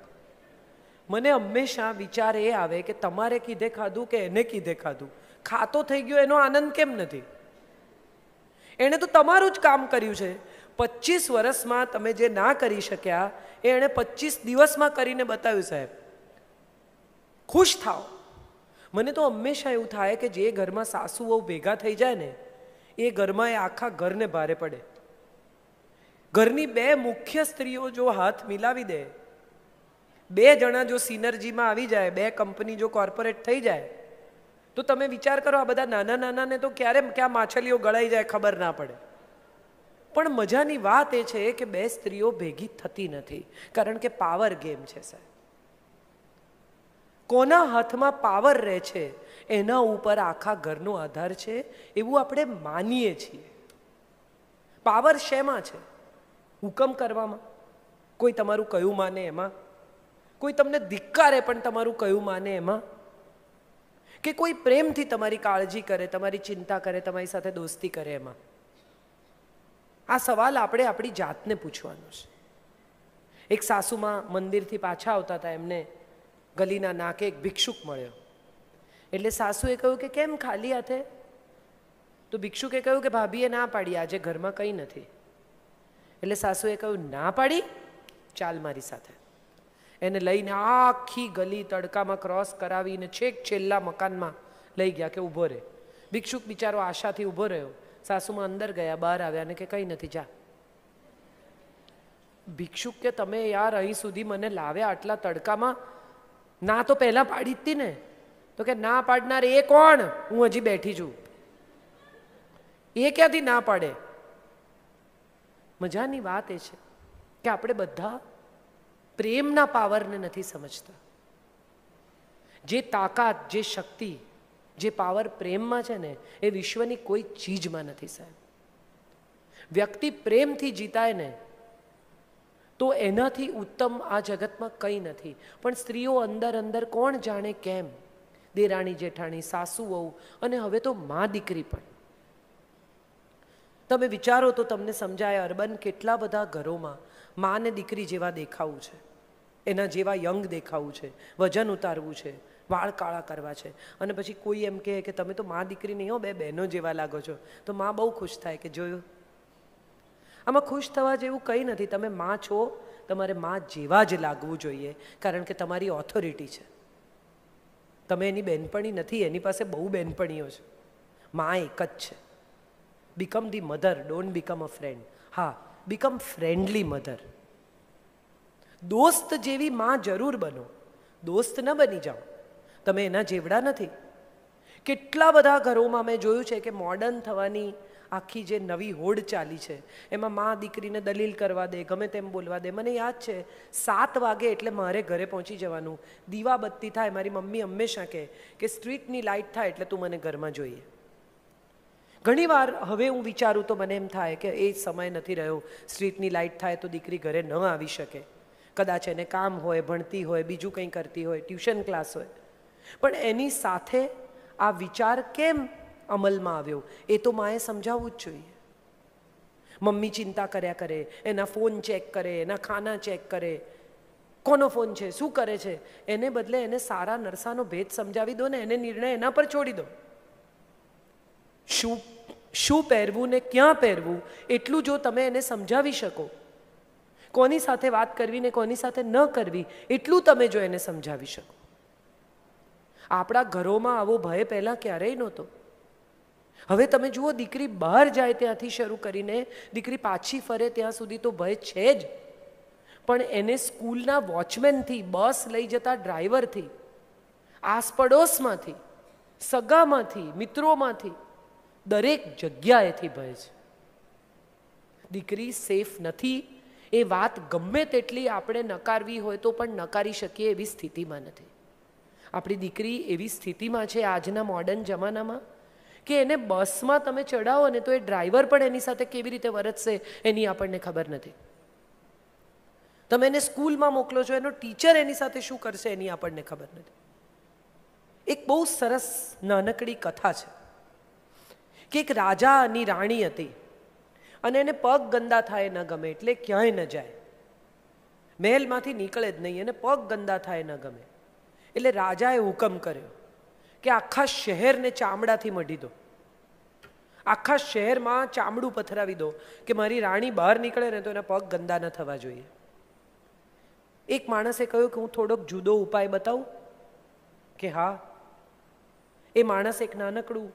મને હંમેશા વિચાર એ આવે કે તમારે કીધે ખાધું કે એને કીધે ખાધું ખાતો થઈ ગયો એનો આનંદ કેમ નથી એણે તો તમારું જ કામ કર્યું છે પચીસ વર્ષમાં તમે જે ના કરી શક્યા એ એણે પચીસ દિવસમાં કરીને બતાવ્યું સાહેબ ખુશ થાઓ મને તો હંમેશા એવું થાય કે જે ઘરમાં સાસુ વહુ ભેગા થઈ જાય ને એ ઘરમાં એ આખા ઘરને ભારે પડે ઘરની બે મુખ્ય સ્ત્રીઓ જો હાથ મિલાવી દે બે જણા જો સિનર્જીમાં આવી જાય બે કંપની જો કોર્પોરેટ થઈ જાય તો તમે વિચાર કરો આ બધા નાના નાનાને તો ક્યારે ક્યાં માછલીઓ ગળાઈ જાય ખબર ના પડે પણ મજાની વાત એ છે કે બે સ્ત્રીઓ ભેગી થતી નથી કારણ કે પાવર ગેમ છે સાહેબ કોના હાથમાં પાવર રહે છે એના ઉપર આખા ઘરનો આધાર છે એવું આપણે માનીએ છીએ પાવર શેમાં છે હુકમ કરવામાં કોઈ તમારું કયું માને એમાં કોઈ તમને ધિક્કારે પણ તમારું કયું માને એમાં કે કોઈ પ્રેમથી તમારી કાળજી કરે તમારી ચિંતા કરે તમારી સાથે દોસ્તી કરે એમાં આ સવાલ આપણે આપણી જાતને પૂછવાનો છે એક સાસુમાં મંદિરથી પાછા આવતા હતા એમને ગલીના નાકે એક ભિક્ષુક મળ્યો એટલે સાસુએ કહ્યું કે કેમ ખાલી હાથે તો ભિક્ષુકે કહ્યું કે ભાભીએ ના પાડી આજે ઘરમાં કંઈ નથી એટલે સાસુએ કહ્યું ના પાડી ચાલ મારી સાથે એને લઈને આખી ગલી તડકામાં ક્રોસ કરાવીને છેક છેલ્લા મકાનમાં લઈ ગયા કે ઊભો રહે ભિક્ષુક બિચારો આશાથી ઊભો રહ્યો સાસુમાં અંદર ગયા બહાર આવ્યા અને કે કંઈ નથી જા ભિક્ષુક કે તમે યાર અહીં સુધી મને લાવ્યા આટલા તડકામાં ના તો પહેલાં પાડી જ ને તો કે ના પાડનાર એ કોણ હું હજી બેઠી છું એ ક્યાંથી ના પાડે મજાની વાત એ છે કે આપણે બધા પ્રેમના પાવરને નથી સમજતા જે તાકાત જે શક્તિ જે પાવર પ્રેમમાં છે ને એ વિશ્વની કોઈ ચીજમાં નથી સાહેબ વ્યક્તિ પ્રેમથી જીતાય ને તો એનાથી ઉત્તમ આ જગતમાં કંઈ નથી પણ સ્ત્રીઓ અંદર અંદર કોણ જાણે કેમ દેરાણી જેઠાણી સાસુ વહુ અને હવે તો મા દીકરી પણ તમે વિચારો તો તમને સમજાય અર્બન કેટલા બધા ઘરોમાં મા ને દીકરી જેવા દેખાવું છે એના જેવા યંગ દેખાવું છે વજન ઉતારવું છે વાળ કાળા કરવા છે અને પછી કોઈ એમ કહે કે તમે તો મા દીકરી નહીં હો બે બહેનો જેવા લાગો છો તો મા બહુ ખુશ થાય કે જોયું આમાં ખુશ થવા જેવું કંઈ નથી તમે મા છો તમારે મા જેવા જ લાગવું જોઈએ કારણ કે તમારી ઓથોરિટી છે તમે એની બહેનપણી નથી એની પાસે બહુ બહેનપણીઓ છે મા એક જ છે become the mother don't become a friend હા બીકમ ફ્રેન્ડલી મધર દોસ્ત જેવી મા જરૂર બનો દોસ્ત ન બની જાઓ તમે એના જેવડા નથી કેટલા બધા ઘરોમાં મેં જોયું છે કે મોડર્ન થવાની આખી જે નવી હોડ ચાલી છે એમાં મા દીકરીને દલીલ કરવા દે ગમે તેમ બોલવા દે મને યાદ છે સાત વાગે એટલે મારે ઘરે પહોંચી જવાનું દીવા બત્તી થાય મારી મમ્મી હંમેશા કહે કે સ્ટ્રીટની લાઇટ થાય એટલે તું મને ઘરમાં જોઈએ ઘણીવાર હવે હું વિચારું તો મને એમ થાય કે એ સમય નથી રહ્યો સ્ટ્રીટની લાઇટ થાય તો દીકરી ઘરે ન આવી શકે કદાચ એને કામ હોય ભણતી હોય બીજું કંઈ કરતી હોય ટ્યુશન ક્લાસ હોય પણ એની સાથે આ વિચાર કેમ અમલમાં આવ્યો એ તો માએ સમજાવવું જ જોઈએ મમ્મી ચિંતા કર્યા કરે એના ફોન ચેક કરે એના ખાના ચેક કરે કોનો ફોન છે શું કરે છે એને બદલે એને સારા નરસાનો ભેદ સમજાવી દો ને એને નિર્ણય એના પર છોડી દો શું શું પહેરવું ને ક્યાં પહેરવું એટલું જો તમે એને સમજાવી શકો કોની સાથે વાત કરવી ને કોની સાથે ન કરવી એટલું તમે જો એને સમજાવી શકો આપણા ઘરોમાં આવો ભય પહેલાં ક્યારેય નહોતો હવે તમે જુઓ દીકરી બહાર જાય ત્યાંથી શરૂ કરીને દીકરી પાછી ફરે ત્યાં સુધી તો ભય છે જ પણ એને સ્કૂલના વોચમેનથી બસ લઈ જતા ડ્રાઈવરથી આસપડોશમાંથી સગામાંથી મિત્રોમાંથી દરેક જગ્યાએથી ભય છે દીકરી સેફ નથી એ વાત ગમે તેટલી આપણે નકારવી હોય તો પણ નકારી શકીએ એવી સ્થિતિમાં નથી આપણી દીકરી એવી સ્થિતિમાં છે આજના મોડર્ન જમાનામાં કે એને બસમાં તમે ચડાવો ને તો એ ડ્રાઈવર પણ એની સાથે કેવી રીતે વરતશે એની આપણને ખબર નથી તમે એને સ્કૂલમાં મોકલો છો એનો ટીચર એની સાથે શું કરશે એની આપણને ખબર નથી એક બહુ સરસ નાનકડી કથા છે કે એક રાજા અને રાણી હતી અને એને પગ ગંદા થાય ન ગમે એટલે ક્યાંય ન જાય મહેલમાંથી નીકળે જ નહીં એને પગ ગંદા થાય ન ગમે એટલે રાજાએ હુકમ કર્યો કે આખા શહેરને ચામડાથી મઢી દો આખા શહેરમાં ચામડું પથરાવી દો કે મારી રાણી બહાર નીકળે ને તો એના પગ ગંદા ન થવા જોઈએ એક માણસે કહ્યું કે હું થોડોક જુદો ઉપાય બતાવું કે હા એ માણસ એક નાનકડું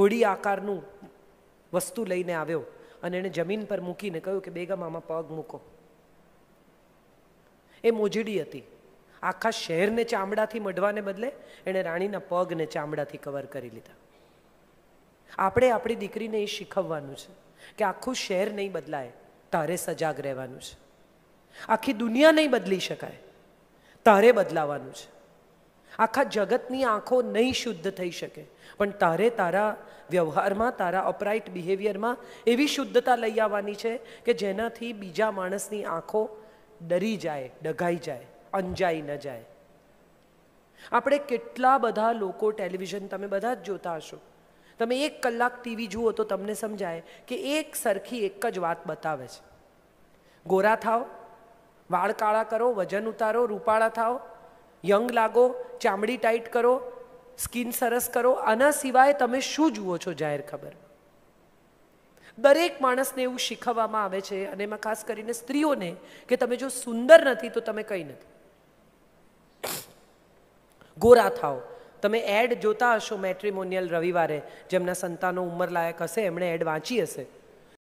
હોડી આકારનું વસ્તુ લઈને આવ્યો અને એણે જમીન પર મૂકીને કહ્યું કે બેગમ આમાં પગ મૂકો એ મોજડી હતી આખા શહેરને ચામડાથી મઢવાને બદલે એણે રાણીના પગને ચામડાથી કવર કરી લીધા આપણે આપણી દીકરીને એ શીખવવાનું છે કે આખું શહેર નહીં બદલાય તારે સજાગ રહેવાનું છે આખી દુનિયા નહીં બદલી શકાય તારે બદલાવાનું છે આખા જગતની આંખો નહીં શુદ્ધ થઈ શકે પણ તારે તારા વ્યવહારમાં તારા અપરાઇટ બિહેવિયરમાં એવી શુદ્ધતા લઈ આવવાની છે કે જેનાથી બીજા માણસની આંખો ડરી જાય ડઘાઈ જાય અંજાઈ ન જાય આપણે કેટલા બધા લોકો ટેલિવિઝન તમે બધા જ જોતા હશો તમે એક કલાક ટીવી જુઓ તો તમને સમજાય કે એક સરખી એક જ વાત બતાવે છે ગોરા થાવ વાળ કાળા કરો વજન ઉતારો રૂપાળા થાવ યંગ લાગો ચામડી ટાઈટ કરો સ્કિન સરસ કરો આના સિવાય તમે શું જુઓ છો જાહેર ખબર દરેક માણસને એવું શીખવવામાં આવે છે અને એમાં ખાસ કરીને સ્ત્રીઓને કે તમે જો સુંદર નથી તો તમે કંઈ નથી ગોરા થાવ તમે એડ જોતા હશો મેટ્રિમોનિયલ રવિવારે જેમના સંતાનો ઉંમરલાયક હશે એમણે એડ વાંચી હશે